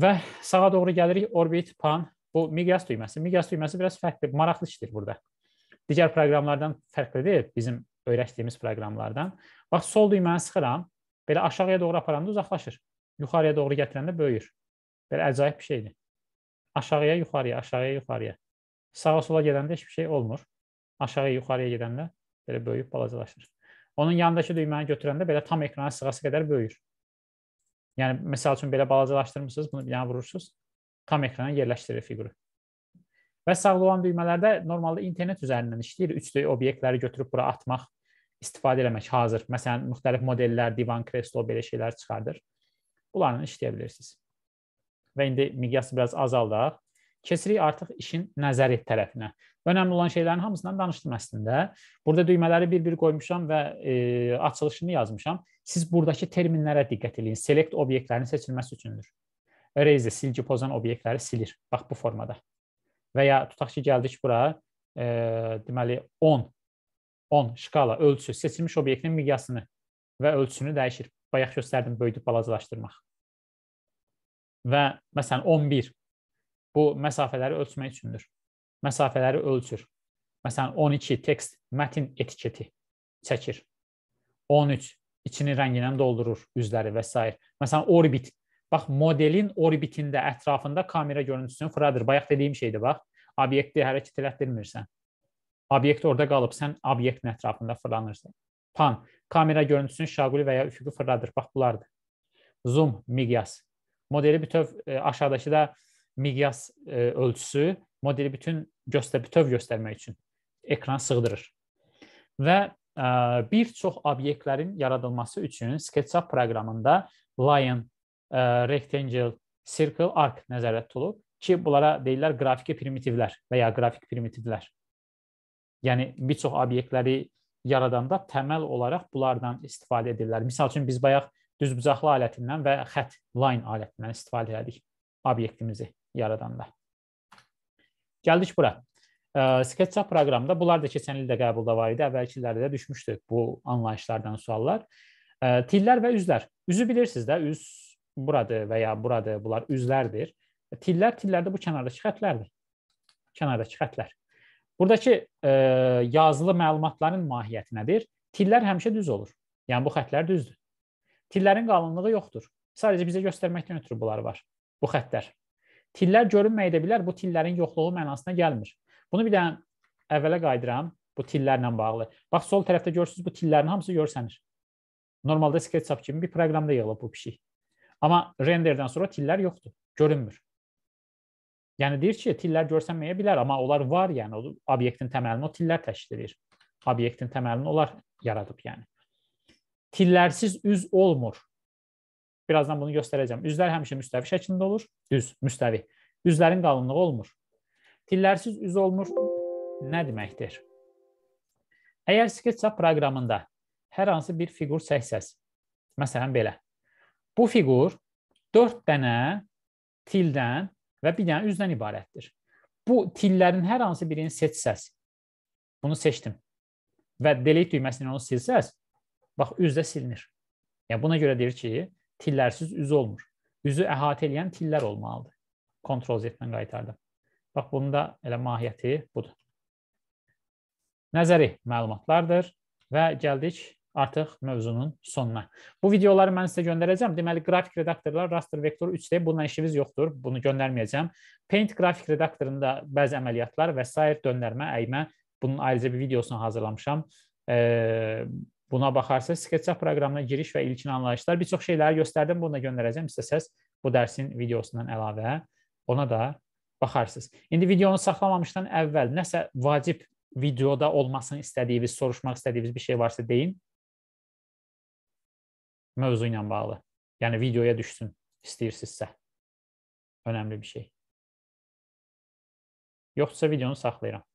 Və sağa doğru gəlirik. Orbit, pan. Bu miqyas düyməsi. Miqyas düyməsi biraz fərqli, maraqlı işdir burada. Digər proqramlardan fərqlidir bizim öyrətdiyimiz proqramlardan. Bax, sol düyməni sıxıram, belə aşağıya doğru aparanda uzaqlaşır. Yuxarıya doğru gətirəndə böyüyür. Belə əcaib bir şeydir. Aşağıya, yuxarıya, aşağıya, yuxarıya. Sağa sola gedəndə heç bir şey olmur. Aşağıya, yuxarıya gedəndə belə böyüyüb balacalaşır. Onun yanındakı düyməni götürəndə belə tam ekrana sığası qədər böyüyür. Yəni məsəl üçün belə balacalaşdırmısınız, bunu yana vurursunuz, tam ekrana yerləşdirir fiquru. Və sağlı olan düymələrdə normalda internet üzərindən işləyir. 3D obyektləri götürüb bura atmaq, istifadə eləmək hazır. Məsələn, müxtəlif modellər, divan, kreslo belə şeylər çıxardır. Bunlarla işləyə bilirsiniz. Və indi miqyası biraz azaldaq. Keçirik artıq işin nəzəri tərəfinə. Önəmli olan şeylərin hamısından danışdım əslində. Burada düymələri bir-bir qoymuşam və e, açılışını yazmışam. Siz buradakı terminlərə diqqət eləyin. Select obyektlərin seçilməsi üçündür. Eraser silgi pozan obyektləri silir. Bax bu formada və ya tutaq ki, gəldik bura, e, deməli 10 10 şkala ölçü seçilmiş obyektin miqyasını və ölçüsünü dəyişir. Bayaq göstərdim, böyüdüb balacalaşdırmaq. Və məsələn 11 bu məsafələri ölçmək üçündür. Məsafələri ölçür. Məsələn 12 tekst, mətn etiketi çəkir. 13 içini rəngi ilə doldurur üzləri və s. Məsələn orbit Bax modelin orbitində, ətrafında kamera görüntüsünü fıradır. Bayaq dediyim şeydir bax. Obyekti hərəkət elətdirmirsən. Obyekt orada qalıb, sən obyektin ətrafında fırlanırsan. Pan, kamera görüntüsünün şaquli və ya üfüqü fırladır. Bax bunlardır. Zoom, miqyas. Modeli bütöv e, aşağıdakı da miqyas e, ölçüsü modeli bütün göstər bütöv göstərmək üçün ekran sığdırır. Və e, bir çox obyektlərin yaradılması üçün SketchUp proqramında Lion rectangle, circle, arc nəzərdə tutulub ki, bunlara deyirlər qrafiki primitivlər və ya qrafik primitivlər. Yəni bir çox obyektləri yaradanda təməl olaraq bunlardan istifadə edirlər. Məsəl üçün biz bayaq düzbucaqlı alətindən və xətt line alətindən istifadə etdik obyektimizi yaradanda. Gəldik bura. SketchUp proqramında bunlar da keçən il də qəbulda var idi. Əvvəlki illərdə də düşmüşdü bu anlayışlardan suallar. Tillər və üzlər. Üzü bilirsiniz də, üz buradır və ya buradır, bunlar üzlərdir. Tillər tillərdə bu kənardakı xətlərdir. Kənardakı xətlər. Buradakı e, yazılı məlumatların mahiyyəti nədir? Tillər həmişə düz olur. Yəni bu xətlər düzdür. Tillərin qalınlığı yoxdur. Sadəcə bizə göstərməkdən ötürü bunlar var. Bu xətlər. Tillər görünməyə də bilər, bu tillərin yoxluğu mənasına gəlmir. Bunu bir də əvvələ qayıdıram bu tillərlə bağlı. Bax sol tərəfdə görürsüz bu tillərin hamısı görsənir. Normalda SketchUp kimi bir proqramda yığılıb bu pişik. Amma renderdən sonra tillər yoxdur, görünmür. Yəni deyir ki, tillər görsənməyə bilər, amma onlar var, yəni o obyektin təməlini o tillər təşkil edir. Obyektin təməlini onlar yaradıb, yəni. Tillərsiz üz olmur. Birazdan bunu göstərəcəm. Üzlər həmişə müstəvi şəklində olur. Düz, müstəvi. Üzlərin qalınlığı olmur. Tillərsiz üz olmur nə deməkdir? Əgər SketchUp proqramında hər hansı bir fiqur çəksəz, məsələn belə, Bu fiqur 4 dənə tildən və bir dənə üzdən ibarətdir. Bu tillərin hər hansı birini seçsəz, bunu seçdim və delete düyməsini onu silsəz, bax üzdə silinir. Yəni buna görə deyir ki, tillərsiz üz olmur. Üzü əhatə edən tillər olmalıdır. Ctrl Z-dən qaytardım. Bax bunda elə mahiyyəti budur. Nəzəri məlumatlardır və gəldik artıq mövzunun sonuna. Bu videoları mən sizə göndərəcəm. Deməli, qrafik redaktorlar raster vektor 3D bununla işiniz yoxdur. Bunu göndərməyəcəm. Paint qrafik redaktorunda bəzi əməliyyatlar və s. döndərmə, əymə bunun ayrıca bir videosunu hazırlamışam. E, buna baxarsa SketchUp proqramına giriş və ilkin anlayışlar bir çox şeyləri göstərdim. Bunu da göndərəcəm istəsəz bu dərsin videosundan əlavə ona da baxarsınız. İndi videonu saxlamamışdan əvvəl nəsə vacib videoda olmasını istədiyiniz, soruşmaq istədiyiniz bir şey varsa deyin mövzu ilə bağlı. Yəni videoya düşsün istəyirsinizsə. Önəmli bir şey. Yoxsa videonu saxlayıram.